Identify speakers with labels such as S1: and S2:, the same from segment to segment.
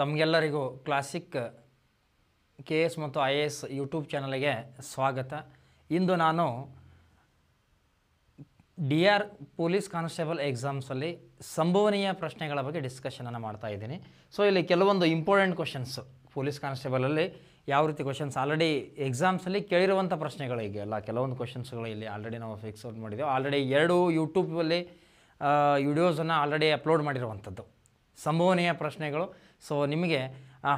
S1: ತಮಗೆಲ್ಲರಿಗೂ classic K S ಮತ್ತು I A S YouTube ಚಾನಲ್ಗೆ ಸ್ವಾಗತ ಇಂದು ನಾನು ಡಿ ಆರ್ ಪೊಲೀಸ್ ಕಾನ್ಸ್ಟೇಬಲ್ ಎಕ್ಸಾಮ್ಸಲ್ಲಿ ಸಂಭವನೀಯ ಪ್ರಶ್ನೆಗಳ ಬಗ್ಗೆ ಡಿಸ್ಕಷನನ್ನು ಮಾಡ್ತಾ ಇದ್ದೀನಿ ಸೊ ಇಲ್ಲಿ ಕೆಲವೊಂದು ಇಂಪಾರ್ಟೆಂಟ್ ಕ್ವಶನ್ಸು ಪೊಲೀಸ್ ಕಾನ್ಸ್ಟೇಬಲಲ್ಲಿ ಯಾವ ರೀತಿ ಕ್ವಶನ್ಸ್ ಆಲ್ರೆಡಿ ಎಕ್ಸಾಮ್ಸಲ್ಲಿ ಕೇಳಿರುವಂಥ ಪ್ರಶ್ನೆಗಳು ಈಗ ಎಲ್ಲ ಕೆಲವೊಂದು ಕ್ವಶನ್ಸ್ಗಳು ಇಲ್ಲಿ ಆಲ್ರೆಡಿ ನಾವು ಫಿಕ್ಸ್ ಔಟ್ ಮಾಡಿದ್ದೇವೆ ಆಲ್ರೆಡಿ ಎರಡು ಯೂಟ್ಯೂಬಲ್ಲಿ ವಿಡಿಯೋಸನ್ನು ಆಲ್ರೆಡಿ ಅಪ್ಲೋಡ್ ಮಾಡಿರುವಂಥದ್ದು ಸಂಭವನೀಯ ಪ್ರಶ್ನೆಗಳು ಸೊ ನಿಮಗೆ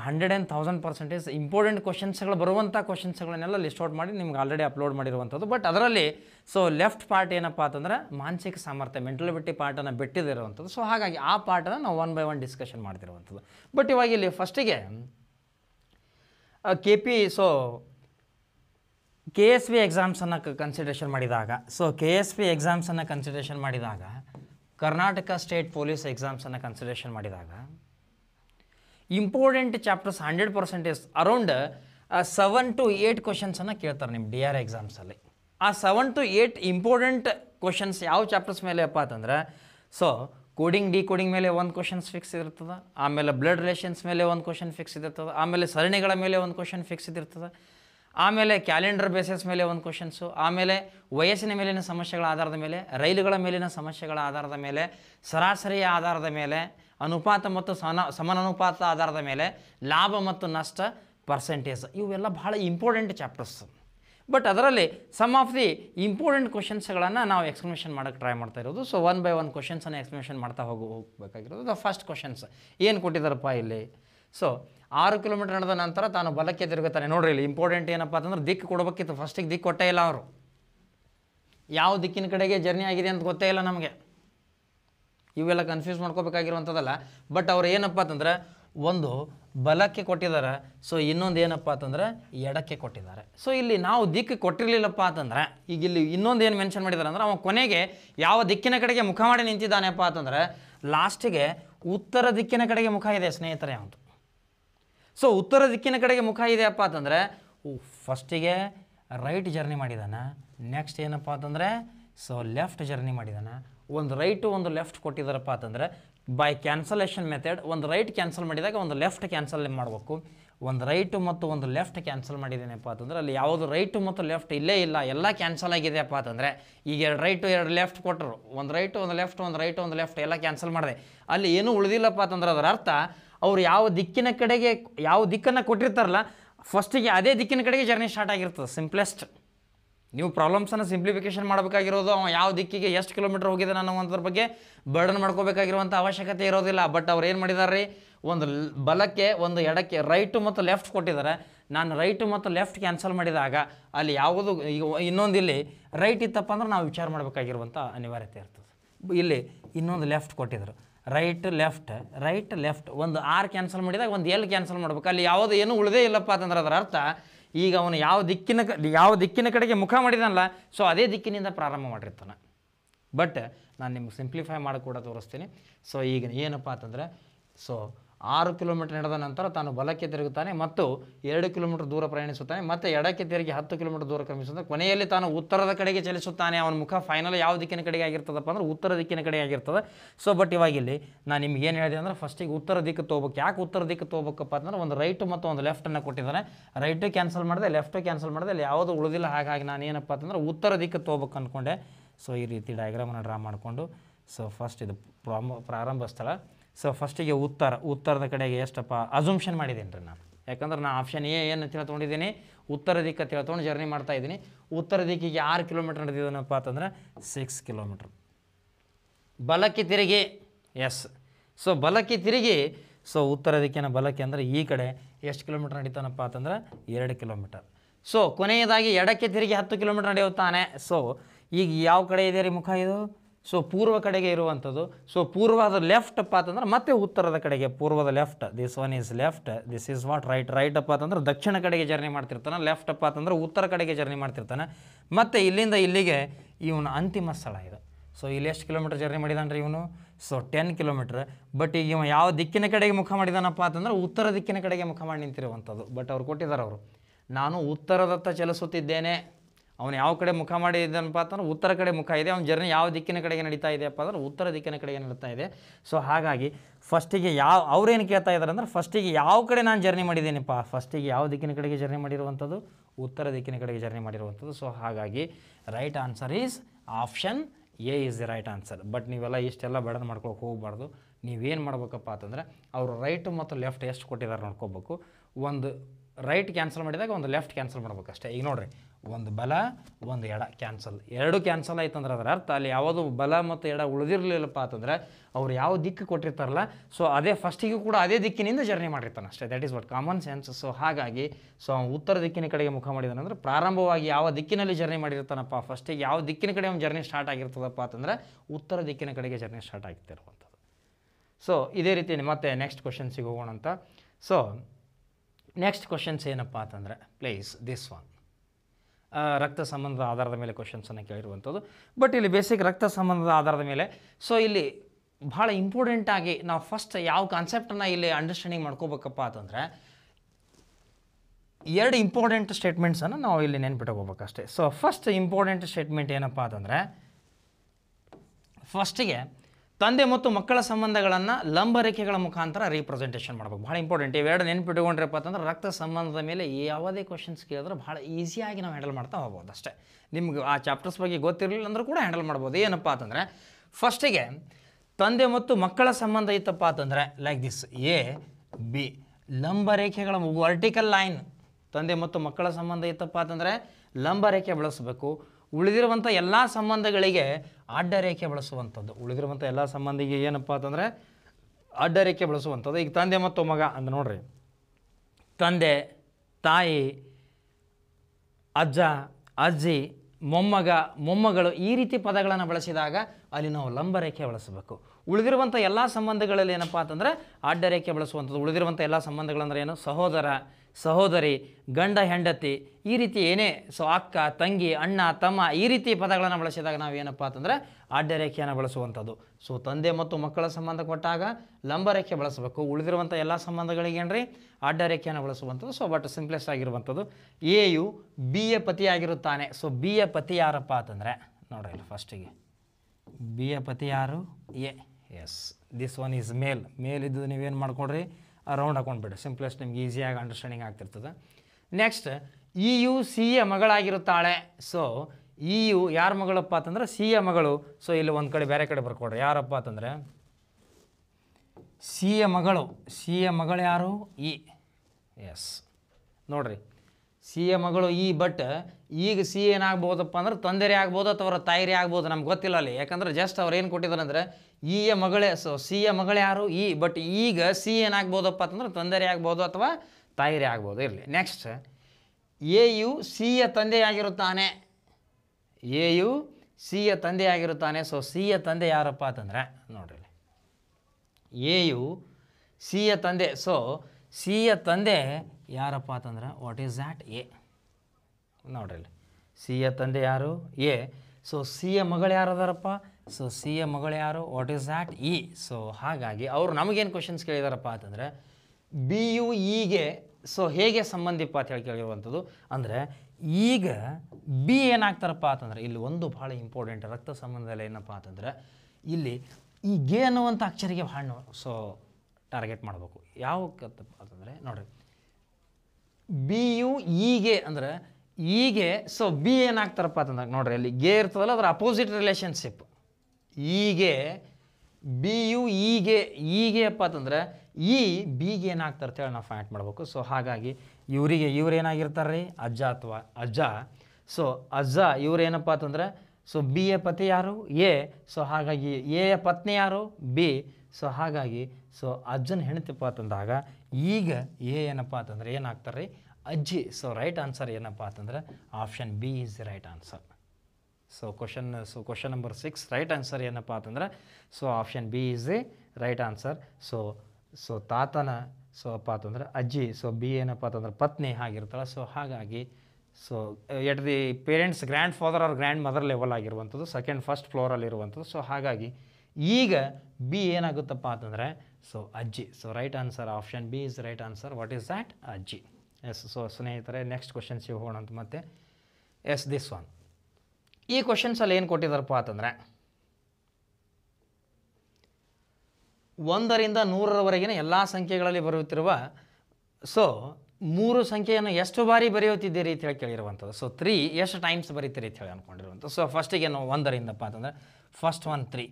S1: hundred and thousand percentage important ಕ್ವಶನ್ಸ್ಗಳು ಬರುವಂಥ ಕ್ವಶನ್ಸ್ಗಳನ್ನೆಲ್ಲ ಲಿಸ್ಟ್ ಔಟ್ ಮಾಡಿ ನಿಮ್ಗೆ ಆಲ್ರೆಡಿ ಅಪ್ಲೋಡ್ ಮಾಡಿರುವಂಥದ್ದು ಬಟ್ ಅದರಲ್ಲಿ ಸೊ ಲೆಫ್ಟ್ ಪಾರ್ಟ್ ಏನಪ್ಪ ಅಂತಂದ್ರೆ ಮಾನಸಿಕ ಸಾಮರ್ಥ್ಯ ಮೆಂಟಲಿಬಿಟಿ ಪಾರ್ಟನ್ನು ಬಿಟ್ಟಿದ್ದಿರುವಂಥದ್ದು ಸೊ ಹಾಗಾಗಿ ಆ ಪಾರ್ಟನ್ನ ನಾವು ಒನ್ ಬೈ ಒನ್ ಡಿಸ್ಕಷನ್ ಮಾಡ್ತಿರುವಂಥದ್ದು ಬಟ್ ಇವಾಗ ಇಲ್ಲಿ ಫಸ್ಟಿಗೆ K P so K S V ಎಕ್ಸಾಮ್ಸನ್ನು ಕನ್ಸಿಡ್ರೇಷನ್ ಮಾಡಿದಾಗ ಸೊ ಕೆ ಎಸ್ ವಿ ಎಕ್ಸಾಮ್ಸನ್ನು ಕನ್ಸಿಡ್ರೇಷನ್ ಮಾಡಿದಾಗ ಕರ್ನಾಟಕ ಸ್ಟೇಟ್ ಪೊಲೀಸ್ ಎಕ್ಸಾಮ್ಸನ್ನು ಕನ್ಸಿಡ್ರೇಷನ್ ಮಾಡಿದಾಗ important chapters hundred percentage around seven to eight ಕ್ವಶನ್ಸನ್ನು ಕೇಳ್ತಾರೆ ನಿಮ್ಮ ಡಿ ಆರ್ ಎಕ್ಸಾಮ್ಸಲ್ಲಿ ಆ seven to eight important questions ಯಾವ ಚಾಪ್ಟರ್ಸ್ ಮೇಲೆ ಅಪ್ಪ ಅಂತಂದ್ರೆ ಸೊ ಕೋಡಿಂಗ್ ಡಿ ಕೋಡಿಂಗ್ ಮೇಲೆ ಒಂದು ಕ್ವಶನ್ಸ್ ಫಿಕ್ಸ್ ಇರ್ತದೆ ಆಮೇಲೆ ಬ್ಲಡ್ ರಿಲೇಷನ್ಸ್ ಮೇಲೆ ಒಂದು ಕ್ವಶನ್ ಫಿಕ್ಸ್ ಇರ್ತದೆ ಆಮೇಲೆ ಸರಣಿಗಳ ಮೇಲೆ ಒಂದು ಕ್ವಶನ್ ಫಿಕ್ಸ್ ಇರ್ತದೆ ಆಮೇಲೆ ಕ್ಯಾಲೆಂಡರ್ ಬೇಸಿಸ್ ಮೇಲೆ ಒಂದು ಕ್ವಶನ್ಸು ಆಮೇಲೆ ವಯಸ್ಸಿನ ಮೇಲಿನ ಸಮಸ್ಯೆಗಳ ಆಧಾರದ ಮೇಲೆ ರೈಲುಗಳ ಮೇಲಿನ ಸಮಸ್ಯೆಗಳ ಆಧಾರದ ಮೇಲೆ ಸರಾಸರಿಯ ಆಧಾರದ ಮೇಲೆ ಅನುಪಾತ ಮತ್ತು ಸಮ ಸಮನಾನುಪಾತ ಆಧಾರದ ಮೇಲೆ ಲಾಭ ಮತ್ತು ನಷ್ಟ ಪರ್ಸೆಂಟೇಜ್ ಇವೆಲ್ಲ ಬಹಳ ಇಂಪಾರ್ಟೆಂಟ್ ಚಾಪ್ಟರ್ಸ್ ಬಟ್ ಅದರಲ್ಲಿ ಸಮ್ ಆಫ್ ದಿ ಇಂಪಾರ್ಟೆಂಟ್ ಕ್ವಶನ್ಸ್ಗಳನ್ನು ನಾವು ಎಕ್ಸ್ಪ್ಲನೇಷನ್ ಮಾಡೋಕ್ಕೆ ಟ್ರೈ ಮಾಡ್ತಾ ಇರೋದು ಸೊ ಒನ್ ಬೈ ಒನ್ ಕ್ವಶನ್ಸನ್ನು ಎಕ್ಸ್ಪ್ಲನೇಷನ್ ಮಾಡ್ತಾ ಹೋಗಿ ಹೋಗಬೇಕಾಗಿರೋದು ದ ಫಸ್ಟ್ ಕ್ವಶನ್ಸ್ ಏನು ಕೊಟ್ಟಿದ್ದಾರಪ್ಪ ಇಲ್ಲಿ ಸೊ ಆರು ಕಿಲೋಮೀಟರ್ ನಡೆದ ನಂತರ ತಾನು ಬಲಕ್ಕೆ ತಿರುಗುತ್ತಾನೆ ನೋಡ್ರಿ ಇಲ್ಲಿ ಇಂಪಾರ್ಟೆಂಟ್ ಏನಪ್ಪ ಅಂತಂದ್ರೆ ದಿಕ್ಕು ಕೊಡಬೇಕಿತ್ತು ಫಸ್ಟಿಗೆ ದಿಕ್ಕು ಕೊಟ್ಟೇ ಇಲ್ಲ ಅವರು ಯಾವ ದಿಕ್ಕಿನ ಕಡೆಗೆ ಜರ್ನಿ ಆಗಿದೆ ಅಂತ ಗೊತ್ತೇ ಇಲ್ಲ ನಮಗೆ ಇವೆಲ್ಲ ಕನ್ಫ್ಯೂಸ್ ಮಾಡ್ಕೋಬೇಕಾಗಿರುವಂಥದ್ದಲ್ಲ ಬಟ್ ಅವ್ರು ಏನಪ್ಪ ಅಂತಂದ್ರೆ ಒಂದು ಬಲಕ್ಕೆ ಕೊಟ್ಟಿದ್ದಾರೆ ಸೊ ಇನ್ನೊಂದು ಏನಪ್ಪಾ ಅಂತಂದ್ರೆ ಎಡಕ್ಕೆ ಕೊಟ್ಟಿದ್ದಾರೆ ಸೊ ಇಲ್ಲಿ ನಾವು ದಿಕ್ಕು ಕೊಟ್ಟಿರಲಿಲ್ಲಪ್ಪ ಅಂತಂದ್ರೆ ಈಗ ಇಲ್ಲಿ ಇನ್ನೊಂದು ಏನು ಮೆನ್ಷನ್ ಮಾಡಿದ್ದಾರೆ ಅಂದ್ರೆ ಅವನು ಕೊನೆಗೆ ಯಾವ ದಿಕ್ಕಿನ ಕಡೆಗೆ ಮುಖ ಮಾಡಿ ನಿಂತಿದ್ದಾನೆಪ್ಪ ಅಂತಂದ್ರೆ ಲಾಸ್ಟಿಗೆ ಉತ್ತರ ದಿಕ್ಕಿನ ಕಡೆಗೆ ಮುಖ ಇದೆ ಸ್ನೇಹಿತರೆ ಅವನು ಸೊ ಉತ್ತರ ದಿಕ್ಕಿನ ಕಡೆಗೆ ಮುಖ ಇದೆಯಪ್ಪ ಅಂತಂದರೆ ಫಸ್ಟಿಗೆ ರೈಟ್ ಜರ್ನಿ ಮಾಡಿದಾನೆ ನೆಕ್ಸ್ಟ್ ಏನಪ್ಪ ಅಂತಂದರೆ ಸೊ ಲೆಫ್ಟ್ ಜರ್ನಿ ಮಾಡಿದಾನೆ ಒಂದು ರೈಟು ಒಂದು ಲೆಫ್ಟ್ ಕೊಟ್ಟಿದಾರಪ್ಪ ಅಂತಂದರೆ ಬೈ ಕ್ಯಾನ್ಸಲೇಷನ್ ಮೆಥಡ್ ಒಂದು ರೈಟ್ ಕ್ಯಾನ್ಸಲ್ ಮಾಡಿದಾಗ ಒಂದು ಲೆಫ್ಟ್ ಕ್ಯಾನ್ಸಲ್ ಮಾಡಬೇಕು ಒಂದು ರೈಟು ಮತ್ತು ಒಂದು ಲೆಫ್ಟ್ ಕ್ಯಾನ್ಸಲ್ ಮಾಡಿದ್ದೇನೆಪ್ಪ ಅಂತಂದರೆ ಅಲ್ಲಿ ಯಾವುದು ರೈಟು ಮತ್ತು ಲೆಫ್ಟ್ ಇಲ್ಲೇ ಇಲ್ಲ ಎಲ್ಲ ಕ್ಯಾನ್ಸಲ್ ಆಗಿದೆಯಪ್ಪ ಅಂತಂದರೆ ಈಗ ಎರಡು ರೈಟು ಎರಡು ಲೆಫ್ಟ್ ಕೊಟ್ಟರು ಒಂದು ರೈಟು ಒಂದು ಲೆಫ್ಟ್ ಒಂದು ರೈಟು ಒಂದು ಲೆಫ್ಟ್ ಎಲ್ಲ ಕ್ಯಾನ್ಸಲ್ ಮಾಡಿದೆ ಅಲ್ಲಿ ಏನೂ ಉಳಿದಿಲ್ಲಪ್ಪ ಅಂತಂದ್ರೆ ಅದರ ಅರ್ಥ ಅವ್ರು ಯಾವ ದಿಕ್ಕಿನ ಕಡೆಗೆ ಯಾವ ದಿಕ್ಕನ್ನು ಕೊಟ್ಟಿರ್ತಾರಲ್ಲ ಫಸ್ಟಿಗೆ ಅದೇ ದಿಕ್ಕಿನ ಕಡೆಗೆ ಜರ್ನಿ ಸ್ಟಾರ್ಟ್ ಆಗಿರ್ತದೆ ಸಿಂಪ್ಲೆಸ್ಟ್ ನೀವು ಪ್ರಾಬ್ಲಮ್ಸನ್ನು ಸಿಂಪ್ಲಿಫಿಕೇಶನ್ ಮಾಡಬೇಕಾಗಿರೋದು ಅವ ಯಾವ ದಿಕ್ಕಿಗೆ ಎಷ್ಟು ಕಿಲೋಮೀಟ್ರ್ ಹೋಗಿದೆ ನಾನು ಬಗ್ಗೆ ಬರ್ಡನ್ ಮಾಡ್ಕೋಬೇಕಾಗಿರುವಂಥ ಅವಶ್ಯಕತೆ ಇರೋದಿಲ್ಲ ಬಟ್ ಅವ್ರು ಏನು ಮಾಡಿದಾರ್ರಿ ಒಂದು ಬಲಕ್ಕೆ ಒಂದು ಎಡಕ್ಕೆ ರೈಟು ಮತ್ತು ಲೆಫ್ಟ್ ಕೊಟ್ಟಿದ್ದಾರೆ ನಾನು ರೈಟು ಮತ್ತು ಲೆಫ್ಟ್ ಕ್ಯಾನ್ಸಲ್ ಮಾಡಿದಾಗ ಅಲ್ಲಿ ಯಾವುದು ಈಗ ಇನ್ನೊಂದಿಲ್ಲಿ ರೈಟ್ ಇತ್ತಪ್ಪ ಅಂದ್ರೆ ನಾವು ವಿಚಾರ ಮಾಡಬೇಕಾಗಿರುವಂಥ ಅನಿವಾರ್ಯತೆ ಇರ್ತದೆ ಇಲ್ಲಿ ಇನ್ನೊಂದು ಲೆಫ್ಟ್ ಕೊಟ್ಟಿದ್ದರು ರೈಟ್ ಲೆಫ್ಟ್ ರೈಟ್ ಲೆಫ್ಟ್ ಒಂದು ಆರ್ ಕ್ಯಾನ್ಸಲ್ ಮಾಡಿದಾಗ ಒಂದು ಎಲ್ ಕ್ಯಾನ್ಸಲ್ ಮಾಡ್ಬೇಕು ಅಲ್ಲಿ ಯಾವುದೇ ಏನು ಉಳದೇ ಇಲ್ಲಪ್ಪ ಅಂತಂದ್ರೆ ಅದರ ಅರ್ಥ ಈಗ ಅವನು ಯಾವ ದಿಕ್ಕಿನ ಯಾವ ದಿಕ್ಕಿನ ಕಡೆಗೆ ಮುಖ ಮಾಡಿದಾನಲ್ಲ ಸೊ ಅದೇ ದಿಕ್ಕಿನಿಂದ ಪ್ರಾರಂಭ ಮಾಡಿರ್ತಾನೆ ಬಟ್ ನಾನು ನಿಮ್ಗೆ ಸಿಂಪ್ಲಿಫೈ ಮಾಡಿ ಕೂಡ ತೋರಿಸ್ತೀನಿ ಸೊ ಈಗ ಏನಪ್ಪ ಅಂತಂದರೆ ಸೊ ಆರು ಕಿಲೋಮೀಟರ್ ನಡೆದ ನಂತರ ತಾನು ಬಲಕ್ಕೆ ತಿರುಗುತ್ತಾನೆ ಮತ್ತು ಎರಡು ಕಿಲೋಮೀಟರ್ ದೂರ ಪ್ರಯಾಣಿಸುತ್ತಾನೆ ಮತ್ತು ಎಡಕ್ಕೆ ತಿರುಗಿ ಹತ್ತು ಕಿಲೋಮೀಟರ್ ದೂರ ಕ್ರಮಿಸುತ್ತಾನೆ ಕೊನೆಯಲ್ಲಿ ತಾನು ಉತ್ತರದ ಕಡೆಗೆ ಚಲಿಸುತ್ತಾನೆ ಅವನ ಮುಖ ಫೈನಲ್ ಯಾವ ದಿಕ್ಕಿನ ಕಡೆಗೆ ಆಗಿರ್ತದಪ್ಪ ಅಂದ್ರೆ ಉತ್ತರ ದಿಕ್ಕಿನ ಕಡೆ ಆಗಿರ್ತದೆ ಸೊ ಬಟ್ ಇವಾಗ ನಾನು ನಿಮ್ಗೆ ಏನು ಹೇಳಿದೆ ಅಂದ್ರೆ ಫಸ್ಟಿಗೆ ಉತ್ತರ ದಿಕ್ಕು ತೊಗೋಬೇಕು ಯಾಕೆ ಉತ್ತರ ದಿಕ್ಕು ತೊಗೋಬೇಕಪ್ಪ ಅಂದ್ರೆ ಒಂದು ರೈಟ್ ಮತ್ತು ಒಂದು ಲೆಫ್ಟನ್ನು ಕೊಟ್ಟಿದ್ದಾರೆ ರೈಟು ಕ್ಯಾನ್ಸಲ್ ಮಾಡಿದೆ ಲೆಫ್ಟು ಕ್ಯಾನ್ಸಲ್ ಮಾಡಿದೆ ಅಲ್ಲಿ ಯಾವುದು ಉಳಿದಿಲ್ಲ ಹಾಗಾಗಿ ನಾನು ಏನಪ್ಪ ಅಂತಂದ್ರೆ ಉತ್ತರ ದಿಕ್ಕು ತೊಗೋಬೇಕು ಅಂದ್ಕೊಂಡೆ ಸೊ ಈ ರೀತಿ ಡಯಾಗ್ರಾಮನ್ನು ಡ್ರಾ ಮಾಡಿಕೊಂಡು ಸೊ ಫಸ್ಟ್ ಇದು ಪ್ರಾರಂಭ ಸ್ಥಳ ಸೊ ಫಸ್ಟಿಗೆ ಉತ್ತರ ಉತ್ತರದ ಕಡೆಗೆ ಎಷ್ಟಪ್ಪ ಅಸುಮ್ಷನ್ ಮಾಡಿದ್ದೀನಿ ರೀ ನಾನು ಯಾಕಂದ್ರೆ ನಾನು ಆಪ್ಷನ್ ಎ ಏನು ತಿಳ್ಕೊಂಡಿದ್ದೀನಿ ಉತ್ತರ ದಿಕ್ಕ ತಿಳ್ಕೊಂಡು ಜರ್ನಿ ಮಾಡ್ತಾ ಇದ್ದೀನಿ ಉತ್ತರ ದಿಕ್ಕಿಗೆ ಆರು ಕಿಲೋಮೀಟ್ರ್ ನಡೆದಿದ್ದೇನಪ್ಪ ಅಂತಂದ್ರೆ ಸಿಕ್ಸ್ ಕಿಲೋಮೀಟ್ರ್ ಬಲಕ್ಕೆ ತಿರುಗಿ ಎಸ್ ಸೊ ಬಲಕ್ಕೆ ತಿರುಗಿ ಸೊ ಉತ್ತರ ದಿಕ್ಕಿನ ಬಲಕ್ಕೆ ಅಂದರೆ ಈ ಕಡೆ ಎಷ್ಟು ಕಿಲೋಮೀಟ್ರ್ ನಡೀತಾನಪ್ಪ ಅಂತಂದ್ರೆ ಎರಡು ಕಿಲೋಮೀಟರ್ ಸೊ ಕೊನೆಯದಾಗಿ ಎಡಕ್ಕೆ ತಿರುಗಿ ಹತ್ತು ಕಿಲೋಮೀಟ್ರ್ ನಡೆಯುತ್ತಾನೆ ಸೊ ಈಗ ಯಾವ ಕಡೆ ಇದೆ ರೀ ಮುಖ ಇದು ಸೊ ಪೂರ್ವ ಕಡೆಗೆ ಇರುವಂಥದ್ದು ಸೊ ಪೂರ್ವದ ಲೆಫ್ಟ್ ಅಪ್ಪ ಅಂದ್ರೆ ಮತ್ತೆ ಉತ್ತರದ ಕಡೆಗೆ ಪೂರ್ವದ left this one is left this is what right right ಅಪ್ಪ ಅಂತಂದ್ರೆ ದಕ್ಷಿಣ ಕಡೆಗೆ ಜರ್ನಿ ಮಾಡ್ತಿರ್ತಾನೆ ಲೆಫ್ಟ್ ಅಪ್ಪ ಅಂತಂದ್ರೆ ಉತ್ತರ ಕಡೆಗೆ ಜರ್ನಿ ಮಾಡ್ತಿರ್ತಾನೆ ಮತ್ತು ಇಲ್ಲಿಂದ ಇಲ್ಲಿಗೆ ಇವನ ಅಂತಿಮ ಸ್ಥಳ ಇದು ಸೊ ಇಲ್ಲಿ ಎಷ್ಟು ಕಿಲೋಮೀಟ್ರ್ ಜರ್ನಿ ಮಾಡಿದಾನೆ ರೀ ಇವನು ಸೊ ಟೆನ್ ಕಿಲೋಮೀಟ್ರ್ ಬಟ್ ಈಗ ಇವ ಯಾವ ದಿಕ್ಕಿನ ಕಡೆಗೆ ಮುಖ ಮಾಡಿದಾನಪ್ಪ ಅಂತಂದ್ರೆ ಉತ್ತರ ದಿಕ್ಕಿನ ಕಡೆಗೆ ಮುಖ ಮಾಡಿ ನಿಂತಿರುವಂಥದ್ದು ಬಟ್ ಅವ್ರು ಕೊಟ್ಟಿದ್ದಾರೆ ಅವರು ನಾನು ಉತ್ತರದತ್ತ ಚಲಿಸುತ್ತಿದ್ದೇನೆ ಅವನು ಯಾವ ಕಡೆ ಮುಖ ಮಾಡಿ ಅಂತಂದ್ರೆ ಉತ್ತರ ಕಡೆ ಮುಖ ಇದೆ ಅವ್ನ ಜರ್ನಿ ಯಾವ ದಿಕ್ಕಿನ ಕಡೆಗೆ ನಡೀತಾ ಇದೆಯಪ್ಪ ಅಂದ್ರೆ ಉತ್ತರ ದಿಕ್ಕಿನ ಕಡೆಗೆ ನಡೀತಾ ಇದೆ ಸೊ ಹಾಗಾಗಿ ಫಸ್ಟಿಗೆ ಯಾವ ಅವ್ರೇನು ಕೇಳ್ತಾ ಇದ್ದಾರೆ ಅಂದ್ರೆ ಫಸ್ಟಿಗೆ ಯಾವ ಕಡೆ ನಾನು ಜರ್ನಿ ಮಾಡಿದ್ದೀನಿಪ್ಪ ಫಸ್ಟಿಗೆ ಯಾವ ದಿಕ್ಕಿನ ಕಡೆಗೆ ಜರ್ನಿ ಮಾಡಿರುವಂಥದ್ದು ಉತ್ತರ ದಿಕ್ಕಿನ ಕಡೆಗೆ ಜರ್ನಿ ಮಾಡಿರುವಂಥದ್ದು ಸೊ ಹಾಗಾಗಿ right answer is option A is the right answer but ನೀವೆಲ್ಲ ಇಷ್ಟೆಲ್ಲ ಬೆಡನ್ ಮಾಡ್ಕೊಳಕ್ಕೆ ಹೋಗಬಾರ್ದು ನೀವೇನು ಮಾಡ್ಬೇಕಪ್ಪ ಅಂತಂದರೆ ಅವರು ರೈಟ್ ಮತ್ತು ಲೆಫ್ಟ್ ಎಷ್ಟು ಕೊಟ್ಟಿದ್ದಾರೆ ನೋಡ್ಕೋಬೇಕು ಒಂದು ರೈಟ್ ಕ್ಯಾನ್ಸಲ್ ಮಾಡಿದಾಗ ಒಂದು ಲೆಫ್ಟ್ ಕ್ಯಾನ್ಸಲ್ ಮಾಡ್ಬೇಕಷ್ಟೇ ಈಗ ನೋಡಿರಿ ಒಂದು ಬಲ ಒಂದು ಎಡ ಕ್ಯಾನ್ಸಲ್ ಎರಡು ಕ್ಯಾನ್ಸಲ್ ಆಯ್ತಂದ್ರೆ ಅದರ ಅರ್ಥ ಅಲ್ಲಿ ಯಾವುದು ಬಲ ಮತ್ತು ಎಡ ಉಳಿದಿರಲಿಲ್ಲಪ್ಪ ಅಂತಂದ್ರೆ ಅವ್ರು ಯಾವ ದಿಕ್ಕು ಕೊಟ್ಟಿರ್ತಾರಲ್ಲ ಸೊ ಅದೇ ಫಸ್ಟಿಗೂ ಕೂಡ ಅದೇ ದಿಕ್ಕಿನಿಂದ ಜರ್ನಿ ಮಾಡಿರ್ತಾನೆ ಅಷ್ಟೇ that is what common sense so ಹಾಗಾಗಿ ಸೊ ಉತ್ತರ ದಿಕ್ಕಿನ ಕಡೆಗೆ ಮುಖ ಮಾಡಿದಾನಂದ್ರೆ ಪ್ರಾರಂಭವಾಗಿ ಯಾವ ದಿಕ್ಕಿನಲ್ಲಿ ಜರ್ನಿ ಮಾಡಿರ್ತಾನಪ್ಪ ಫಸ್ಟಿಗೆ ಯಾವ ದಿಕ್ಕಿನ ಕಡೆ ಅವ್ನು ಜರ್ನಿ ಸ್ಟಾರ್ಟ್ ಆಗಿರ್ತದಪ್ಪ ಅಂತಂದರೆ ಉತ್ತರ ದಿಕ್ಕಿನ ಕಡೆಗೆ ಜರ್ನಿ ಸ್ಟಾರ್ಟ್ ಆಗ್ತಿರುವಂಥದ್ದು ಸೊ ಇದೇ ರೀತಿ ಮತ್ತೆ ನೆಕ್ಸ್ಟ್ ಕ್ವಶನ್ಸಿಗೆ ಹೋಗೋಣ ಅಂತ ಸೊ ನೆಕ್ಸ್ಟ್ ಕ್ವಶನ್ಸ್ ಏನಪ್ಪ ಅಂತಂದರೆ ಪ್ಲೀಸ್ ದಿಸ್ ಒನ್ ರಕ್ತ ಸಂಬಂಧದ ಆಧಾರದ ಮೇಲೆ ಕ್ವಶನ್ಸನ್ನು ಕೇಳಿರುವಂಥದ್ದು ಬಟ್ ಇಲ್ಲಿ ಬೇಸಿಕ್ ರಕ್ತ ಸಂಬಂಧದ ಆಧಾರದ ಮೇಲೆ ಸೊ ಇಲ್ಲಿ ಭಾಳ ಇಂಪಾರ್ಟೆಂಟಾಗಿ ನಾವು ಫಸ್ಟ್ ಯಾವ ಕಾನ್ಸೆಪ್ಟನ್ನು ಇಲ್ಲಿ ಅಂಡರ್ಸ್ಟ್ಯಾಂಡಿಂಗ್ ಮಾಡ್ಕೋಬೇಕಪ್ಪ ಅಂತಂದರೆ ಎರಡು ಇಂಪಾರ್ಟೆಂಟ್ ಸ್ಟೇಟ್ಮೆಂಟ್ಸನ್ನು ನಾವು ಇಲ್ಲಿ ನೆನ್ಪಿಟ್ಕೋಬೇಕಷ್ಟೇ ಸೊ ಫಸ್ಟ್ ಇಂಪಾರ್ಟೆಂಟ್ ಸ್ಟೇಟ್ಮೆಂಟ್ ಏನಪ್ಪ ಅಂತಂದರೆ ಫಸ್ಟಿಗೆ ತಂದೆ ಮತ್ತು ಮಕ್ಕಳ ಸಂಬಂಧಗಳನ್ನು ಲಂಬ ರೇಖೆಗಳ ಮುಖಾಂತರ ರೀಪ್ರೆಸೆಂಟೇಷನ್ ಮಾಡಬೇಕು ಭಾಳ ಇಂಪಾರ್ಟೆಂಟ್ ಇವೆರಡು ನೆನ್ಪಿಟ್ಟುಕೊಂಡ್ರಪ್ಪ ಅಂತಂದ್ರೆ ರಕ್ತ ಸಂಬಂಧದ ಮೇಲೆ ಯಾವುದೇ ಕ್ವಶನ್ಸ್ ಕೇಳಿದ್ರೆ ಭಾಳ ಈಸಿಯಾಗಿ ನಾವು ಹ್ಯಾಂಡಲ್ ಮಾಡ್ತಾ ಹೋಗ್ಬೋದು ಅಷ್ಟೇ ನಿಮ್ಗೆ ಆ ಚಾಪ್ಟರ್ಸ್ ಬಗ್ಗೆ ಗೊತ್ತಿರಲಿಲ್ಲ ಅಂದ್ರೂ ಕೂಡ ಹ್ಯಾಂಡಲ್ ಮಾಡ್ಬೋದು ಏನಪ್ಪ ಅಂತಂದರೆ ಫಸ್ಟಿಗೆ ತಂದೆ ಮತ್ತು ಮಕ್ಕಳ ಸಂಬಂಧ ಇತ್ತಪ್ಪ ಅಂತಂದರೆ ಲೈಕ್ ದಿಸ್ ಎ ಬಿ ಲಂಬ ರೇಖೆಗಳ ವರ್ಟಿಕಲ್ ಲೈನ್ ತಂದೆ ಮತ್ತು ಮಕ್ಕಳ ಸಂಬಂಧ ಇತ್ತಪ್ಪ ಅಂತಂದರೆ ಲಂಬ ರೇಖೆ ಬಳಸಬೇಕು ಉಳಿದಿರುವಂಥ ಎಲ್ಲ ಸಂಬಂಧಗಳಿಗೆ ಅಡ್ಡರೇಖೆ ಬಳಸುವಂಥದ್ದು ಉಳಿದಿರುವಂಥ ಎಲ್ಲ ಸಂಬಂಧಿಗೆ ಏನಪ್ಪ ಅಂತಂದರೆ ಅಡ್ಡರೇಖೆ ಬಳಸುವಂಥದ್ದು ಈಗ ತಂದೆ ಮತ್ತು ಮಗ ಅಂತ ನೋಡ್ರಿ ತಂದೆ ತಾಯಿ ಅಜ್ಜ ಅಜ್ಜಿ ಮೊಮ್ಮಗ ಮೊಮ್ಮಗಳು ಈ ರೀತಿ ಪದಗಳನ್ನು ಬಳಸಿದಾಗ ಅಲ್ಲಿ ನಾವು ಲಂಬ ರೇಖೆ ಬಳಸಬೇಕು ಉಳಿದಿರುವಂಥ ಎಲ್ಲ ಸಂಬಂಧಗಳಲ್ಲಿ ಏನಪ್ಪ ಅಂತಂದರೆ ಅಡ್ಡರೇಖೆ ಬಳಸುವಂಥದ್ದು ಉಳಿದಿರುವಂಥ ಎಲ್ಲ ಸಂಬಂಧಗಳಂದ್ರೆ ಏನು ಸಹೋದರ ಸಹೋದರಿ ಗಂಡ ಹೆಂಡತಿ ಈ ರೀತಿ ಏನೇ ಸೊ ಅಕ್ಕ ತಂಗಿ ಅಣ್ಣ ತಮ್ಮ ಈ ರೀತಿ ಪದಗಳನ್ನು ಬಳಸಿದಾಗ ನಾವು ಏನಪ್ಪ ಅಂತಂದರೆ ರೇಖೆಯನ್ನು ಬಳಸುವಂಥದ್ದು ಸೊ ತಂದೆ ಮತ್ತು ಮಕ್ಕಳ ಸಂಬಂಧ ಕೊಟ್ಟಾಗ ಲಂಬರೇಖೆ ಬಳಸಬೇಕು ಉಳಿದಿರುವಂಥ ಎಲ್ಲ ಸಂಬಂಧಗಳಿಗೇನ್ರಿ ರೇಖೆಯನ್ನು ಬಳಸುವಂಥದ್ದು ಸೊ ಬಟ್ ಸಿಂಪ್ಲೆಸ್ಟ್ ಆಗಿರುವಂಥದ್ದು ಎ ಯು ಬಿ ಎ ಪತಿಯಾಗಿರುತ್ತಾನೆ ಸೊ ಬಿ ಎ ಪತಿ ಯಾರಪ್ಪ ಅಂತಂದರೆ ನೋಡ್ರಿ ಇಲ್ಲಿ ಫಸ್ಟಿಗೆ ಬಿ ಎ ಪತಿ ಯಾರು A yes this one is male male ಇದ್ದು ನೀವೇನು ಮಾಡ್ಕೊಡ್ರಿ ರೌಂಡ್ ಹಾಕೊಂಡ್ಬಿಡಿ ಸಿಂಪ್ಲೆಸ್ಟ್ ನಿಮ್ಗೆ ಈಸಿಯಾಗಿ ಅಂಡರ್ಸ್ಟ್ಯಾಂಡಿಂಗ್ ಆಗ್ತಿರ್ತದೆ next E U C A ಮಗಳಾಗಿರುತ್ತಾಳೆ ಸೊ ಇ ಯು ಯಾರ ಮಗಳಪ್ಪ ಅಂತಂದ್ರೆ ಸಿ ಎ ಮಗಳು ಸೊ ಇಲ್ಲಿ ಒಂದು ಕಡೆ ಬೇರೆ ಕಡೆ ಬರ್ಕೊಡ್ರಿ ಯಾರಪ್ಪ ಅಂತಂದರೆ ಸಿ ಎ ಮಗಳು ಸಿ ಎ ಮಗಳು ಯಾರು ಇ e. ಎಸ್ ನೋಡ್ರಿ ಸಿ ಎ ಮಗಳು ಈ e, ಬಟ್ ಈಗ ಸಿ ಏನಾಗ್ಬೋದಪ್ಪ ಅಂದ್ರೆ ತೊಂದರೆ ಆಗ್ಬೋದು ಅಥವಾ ಅವರ ತಾಯಿರಿ ಆಗ್ಬೋದು ನಮ್ಗೆ ಗೊತ್ತಿಲ್ಲ ಅಲ್ಲಿ ಯಾಕಂದ್ರೆ ಜಸ್ಟ್ ಅವ್ರು ಏನು ಕೊಟ್ಟಿದ್ದಾರೆ ಅಂದರೆ ಇ ಎ ಮಗಳೇ ಸೊ ಸಿ ಎ ಮಗಳೇ ಯಾರು ಇ ಬಟ್ ಈಗ ಸಿ ಏನಾಗ್ಬೋದಪ್ಪ ಅಂತಂದ್ರೆ ತೊಂದರೆ ಆಗ್ಬೋದು ಅಥವಾ ತಾಯಿರೇ ಆಗ್ಬೋದು ಇರಲಿ ನೆಕ್ಸ್ಟ್ ಎ ಯು ಸಿ ಯ ತಂದೆಯಾಗಿರುತ್ತಾನೆ ಎ ಯು ಸಿ ಯ ತಂದೆಯಾಗಿರುತ್ತಾನೆ ಸೊ ಸಿ ಯ ತಂದೆ ಯಾರಪ್ಪ ಅಂತಂದರೆ ನೋಡ್ರಿ ಎ ಯು ಸಿ ಯ ತಂದೆ ಸೊ ಸಿ ಯ ತಂದೆ ಯಾರಪ್ಪ ಅಂತಂದ್ರೆ ವಾಟ್ ಈಸ್ ದ್ಯಾಟ್ ಎ ನೋಡ್ರಿ ಸಿ ಯ ತಂದೆ ಯಾರು ಎ ಸೊ ಸಿ ಯ ಮಗಳು ಯಾರದಾರಪ್ಪ ಸೊ ಸಿ ಎ ಮಗಳು ಯಾರು what is that E so ಹಾಗಾಗಿ ಅವರು ನಮಗೇನು ಕ್ವಶನ್ಸ್ ಕೇಳಿದಾರಪ್ಪ ಅಂತಂದರೆ ಬಿ ಯು ಇಗೆ e ಸೊ ಹೇಗೆ ಸಂಬಂಧಿಪ್ಪ ಅಂತ ಹೇಳಿ ಕೇಳಿರುವಂಥದ್ದು ಅಂದರೆ ಈಗ ಬಿ ಏನಾಗ್ತಾರಪ್ಪ ಅಂತಂದರೆ ಇಲ್ಲಿ ಒಂದು ಭಾಳ ಇಂಪಾರ್ಟೆಂಟ್ ರಕ್ತ ಸಂಬಂಧದಲ್ಲಿ ಏನಪ್ಪ ಅಂತಂದರೆ ಇಲ್ಲಿ ಈ ಗೆ ಅನ್ನುವಂಥ ಅಕ್ಷರಿಗೆ ಭಾಳ ಸೊ ಟಾರ್ಗೆಟ್ ಮಾಡಬೇಕು ಯಾವ ಅಂತಂದರೆ ನೋಡಿರಿ ಬಿ ಯು ಈಗೆ e ಅಂದರೆ ಈಗೆ e ಸೊ ಬಿ ಏನಾಗ್ತಾರಪ್ಪ ಅಂತಂದಾಗ ನೋಡ್ರಿ ಅಲ್ಲಿ ಗೆ ಇರ್ತದಲ್ಲ ಅದರ ಅಪೋಸಿಟ್ ರಿಲೇಷನ್ಶಿಪ್ ಈಗೆ ಬಿ ಯು ಈಗೆ ಈಗೆ ಅಪ್ಪ ಅಂತಂದ್ರೆ ಈ ಬಿಗೆ ಏನಾಗ್ತಾರೆ ಅಂತೇಳಿ ನಾವು ಫೈಂಡ್ ಮಾಡಬೇಕು ಸೊ ಹಾಗಾಗಿ ಇವರಿಗೆ ಇವ್ರು ಅಜ್ಜ ಅಥವಾ ಅಜ್ಜ ಸೊ ಅಜ್ಜ ಇವ್ರು ಏನಪ್ಪ ಅಂತಂದ್ರೆ ಸೊ ಬಿ ಎ ಪತಿ ಯಾರು ಎ ಸೊ ಹಾಗಾಗಿ ಎ ಪತ್ನಿ ಯಾರು ಬಿ ಸೊ ಹಾಗಾಗಿ ಸೊ ಅಜ್ಜನ ಹೆಣ್ತಿಪ್ಪ ಅಂತಂದಾಗ ಈಗ ಎ ಏನಪ್ಪ ಅಂತಂದ್ರೆ ಏನಾಗ್ತಾರ್ರಿ ಅಜ್ಜಿ ಸೊ ರೈಟ್ ಆನ್ಸರ್ ಏನಪ್ಪ ಅಂತಂದ್ರೆ option B is the right answer so question so question number six right answer ಏನಪ್ಪ ಅಂತಂದರೆ so option B is the right answer so so ತಾತನ ಸೊ ಅಪ್ಪ ಅಂತಂದರೆ ಅಜ್ಜಿ ಸೊ ಬಿ ಏನಪ್ಪ ಅಂತಂದ್ರೆ ಪತ್ನಿ ಆಗಿರ್ತಾಳೆ ಸೊ ಹಾಗಾಗಿ so at the parents grandfather ಅವ್ರ ಗ್ರ್ಯಾಂಡ್ ಮದರ್ ಲೆವೆಲ್ ಆಗಿರುವಂಥದ್ದು ಸೆಕೆಂಡ್ ಫಸ್ಟ್ ಫ್ಲೋರಲ್ಲಿರುವಂಥದ್ದು ಸೊ ಹಾಗಾಗಿ ಈಗ ಬಿ ಏನಾಗುತ್ತಪ್ಪ ಅಂತಂದರೆ ಸೊ ಅಜ್ಜಿ so right answer option B is right answer what is that ಅಜ್ಜಿ ಎಸ್ ಸೊ ಸ್ನೇಹಿತರೆ ನೆಕ್ಸ್ಟ್ ಕ್ವಶನ್ಸಿಗೆ ಹೋಗೋಣ ಅಂತ ಮತ್ತೆ ಎಸ್ ದಿಸ್ ಒನ್ ಈ ಕ್ವಶನ್ಸಲ್ಲಿ ಏನು ಕೊಟ್ಟಿದ್ದಾರಪ್ಪ ಅಂತಂದರೆ ಒಂದರಿಂದ ನೂರರವರೆಗಿನ ಎಲ್ಲ ಸಂಖ್ಯೆಗಳಲ್ಲಿ ಬರೆಯುತ್ತಿರುವ ಸೊ ಮೂರು ಸಂಖ್ಯೆಯನ್ನು ಎಷ್ಟು ಬಾರಿ ಬರೆಯುತ್ತಿದ್ದೀರಿ ಅಂತ ಹೇಳಿ ಕೇಳಿರುವಂಥದ್ದು ಸೊ ತ್ರೀ ಎಷ್ಟು ಟೈಮ್ಸ್ ಬರೀತೀರಿ ಅಂತ ಹೇಳಿ ಅಂದ್ಕೊಂಡಿರುವಂಥದ್ದು ಸೊ ಫಸ್ಟಿಗೆ ನಾವು ಒಂದರಿಂದಪ್ಪ ಅಂತಂದರೆ first one three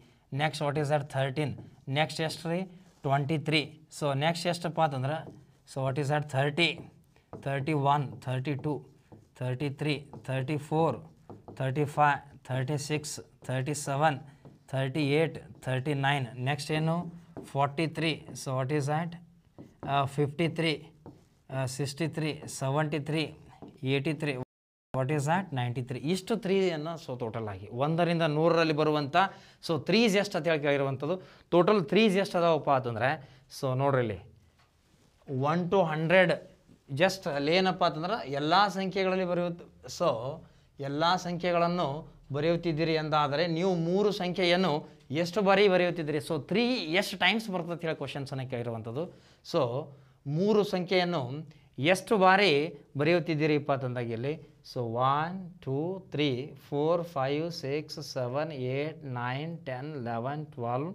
S1: next what is at thirteen next ಎಷ್ಟು ರೀ ಟ್ವೆಂಟಿ ತ್ರೀ ಸೊ ನೆಕ್ಸ್ಟ್ ಎಷ್ಟಪ್ಪ ಅಂತಂದ್ರೆ so what is at thirty thirty one thirty two thirty three thirty four thirty five thirty six thirty seven thirty eight thirty nine next ಏನು forty three so what is at fifty three sixty three seventy three eighty three what is at ninety three ಇಷ್ಟು ತ್ರೀಯನ್ನು so total ಆಗಿ ಒಂದರಿಂದ ನೂರರಲ್ಲಿ ಬರುವಂಥ so threes ಎಷ್ಟು ಅಂತ ಹೇಳಿ ಕೇಳಿರುವಂಥದ್ದು total threes ಎಷ್ಟು ಅದಾವಪ್ಪ ಅಂತಂದರೆ ಸೊ ನೋಡ್ರಿ ಒನ್ ಟು ಹಂಡ್ರೆಡ್ ಜಸ್ಟ್ ಅಲ್ಲಿ ಏನಪ್ಪ ಅಂತಂದ್ರೆ ಎಲ್ಲ ಸಂಖ್ಯೆಗಳಲ್ಲಿ ಬರೆಯುತ್ತೆ ಸೊ ಎಲ್ಲ ಸಂಖ್ಯೆಗಳನ್ನು ಬರೆಯುತ್ತಿದ್ದೀರಿ ಎಂದಾದರೆ ನೀವು ಮೂರು ಸಂಖ್ಯೆಯನ್ನು ಎಷ್ಟು ಬಾರಿ ಬರೆಯುತ್ತಿದ್ದೀರಿ ಸೊ ತ್ರೀ ಎಷ್ಟು ಟೈಮ್ಸ್ ಬರ್ತದೆ ಹೇಳಿ ಕ್ವಶನ್ಸನ್ನು ಕೇಳಿರುವಂಥದ್ದು ಸೊ ಮೂರು ಸಂಖ್ಯೆಯನ್ನು ಎಷ್ಟು ಬಾರಿ ಬರೆಯುತ್ತಿದ್ದೀರಿ ಇಪ್ಪತ್ತೊಂದಾಗಿ ಇಲ್ಲಿ so one two three four five six seven eight nine ten eleven twelve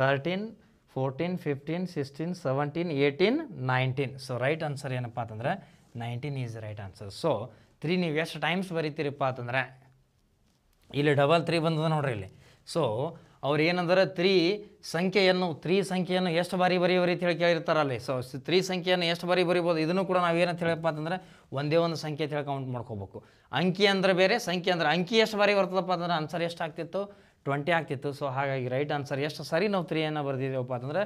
S1: thirteen fourteen fifteen sixteen seventeen eighteen nineteen so right answer ಏನಪ್ಪ ಅಂತಂದರೆ nineteen is right answer so three ನೀವು ಎಷ್ಟು ಟೈಮ್ಸ್ ಬರೀತೀರಿಪ್ಪ ಅಂತಂದರೆ ಇಲ್ಲಿ ಡಬಲ್ ತ್ರೀ ಬಂದದ ನೋಡ್ರಿ ಇಲ್ಲಿ so ಅವ್ರು ಏನಂದ್ರೆ ತ್ರೀ ಸಂಖ್ಯೆಯನ್ನು ತ್ರೀ ಸಂಖ್ಯೆಯನ್ನು ಎಷ್ಟು ಬಾರಿ ಬರಿ ಅಂತ ಹೇಳಿ ಕೇಳಿರ್ತಾರಲ್ಲಿ ಸೊ ತ್ರೀ ಸಂಖ್ಯೆಯನ್ನು ಎಷ್ಟು ಬಾರಿ ಬರಿಬೋದು ಇದನ್ನು ಕೂಡ ನಾವು ಏನಂತ ಹೇಳಪ್ಪ ಅಂತಂದರೆ ಒಂದೇ ಒಂದು ಸಂಖ್ಯೆ ಅಂತ ಹೇಳಿ ಕೌಂಟ್ ಮಾಡ್ಕೋಬೇಕು ಅಂಕಿ ಅಂದರೆ ಬೇರೆ ಸಂಖ್ಯೆ ಅಂದರೆ ಅಂಕಿ ಎಷ್ಟು ಬಾರಿ ಬರ್ತದಪ್ಪ ಅಂದರೆ ಆನ್ಸರ್ ಎಷ್ಟು ಆಗ್ತಿತ್ತು ಟ್ವೆಂಟಿ ಆಗ್ತಿತ್ತು ಸೊ ಹಾಗಾಗಿ ರೈಟ್ ಆನ್ಸರ್ ಎಷ್ಟು ಸರಿ ನಾವು ತ್ರೀಯನ್ನು ಬರೆದಿದ್ದೇವಪ್ಪ ಅಂತಂದರೆ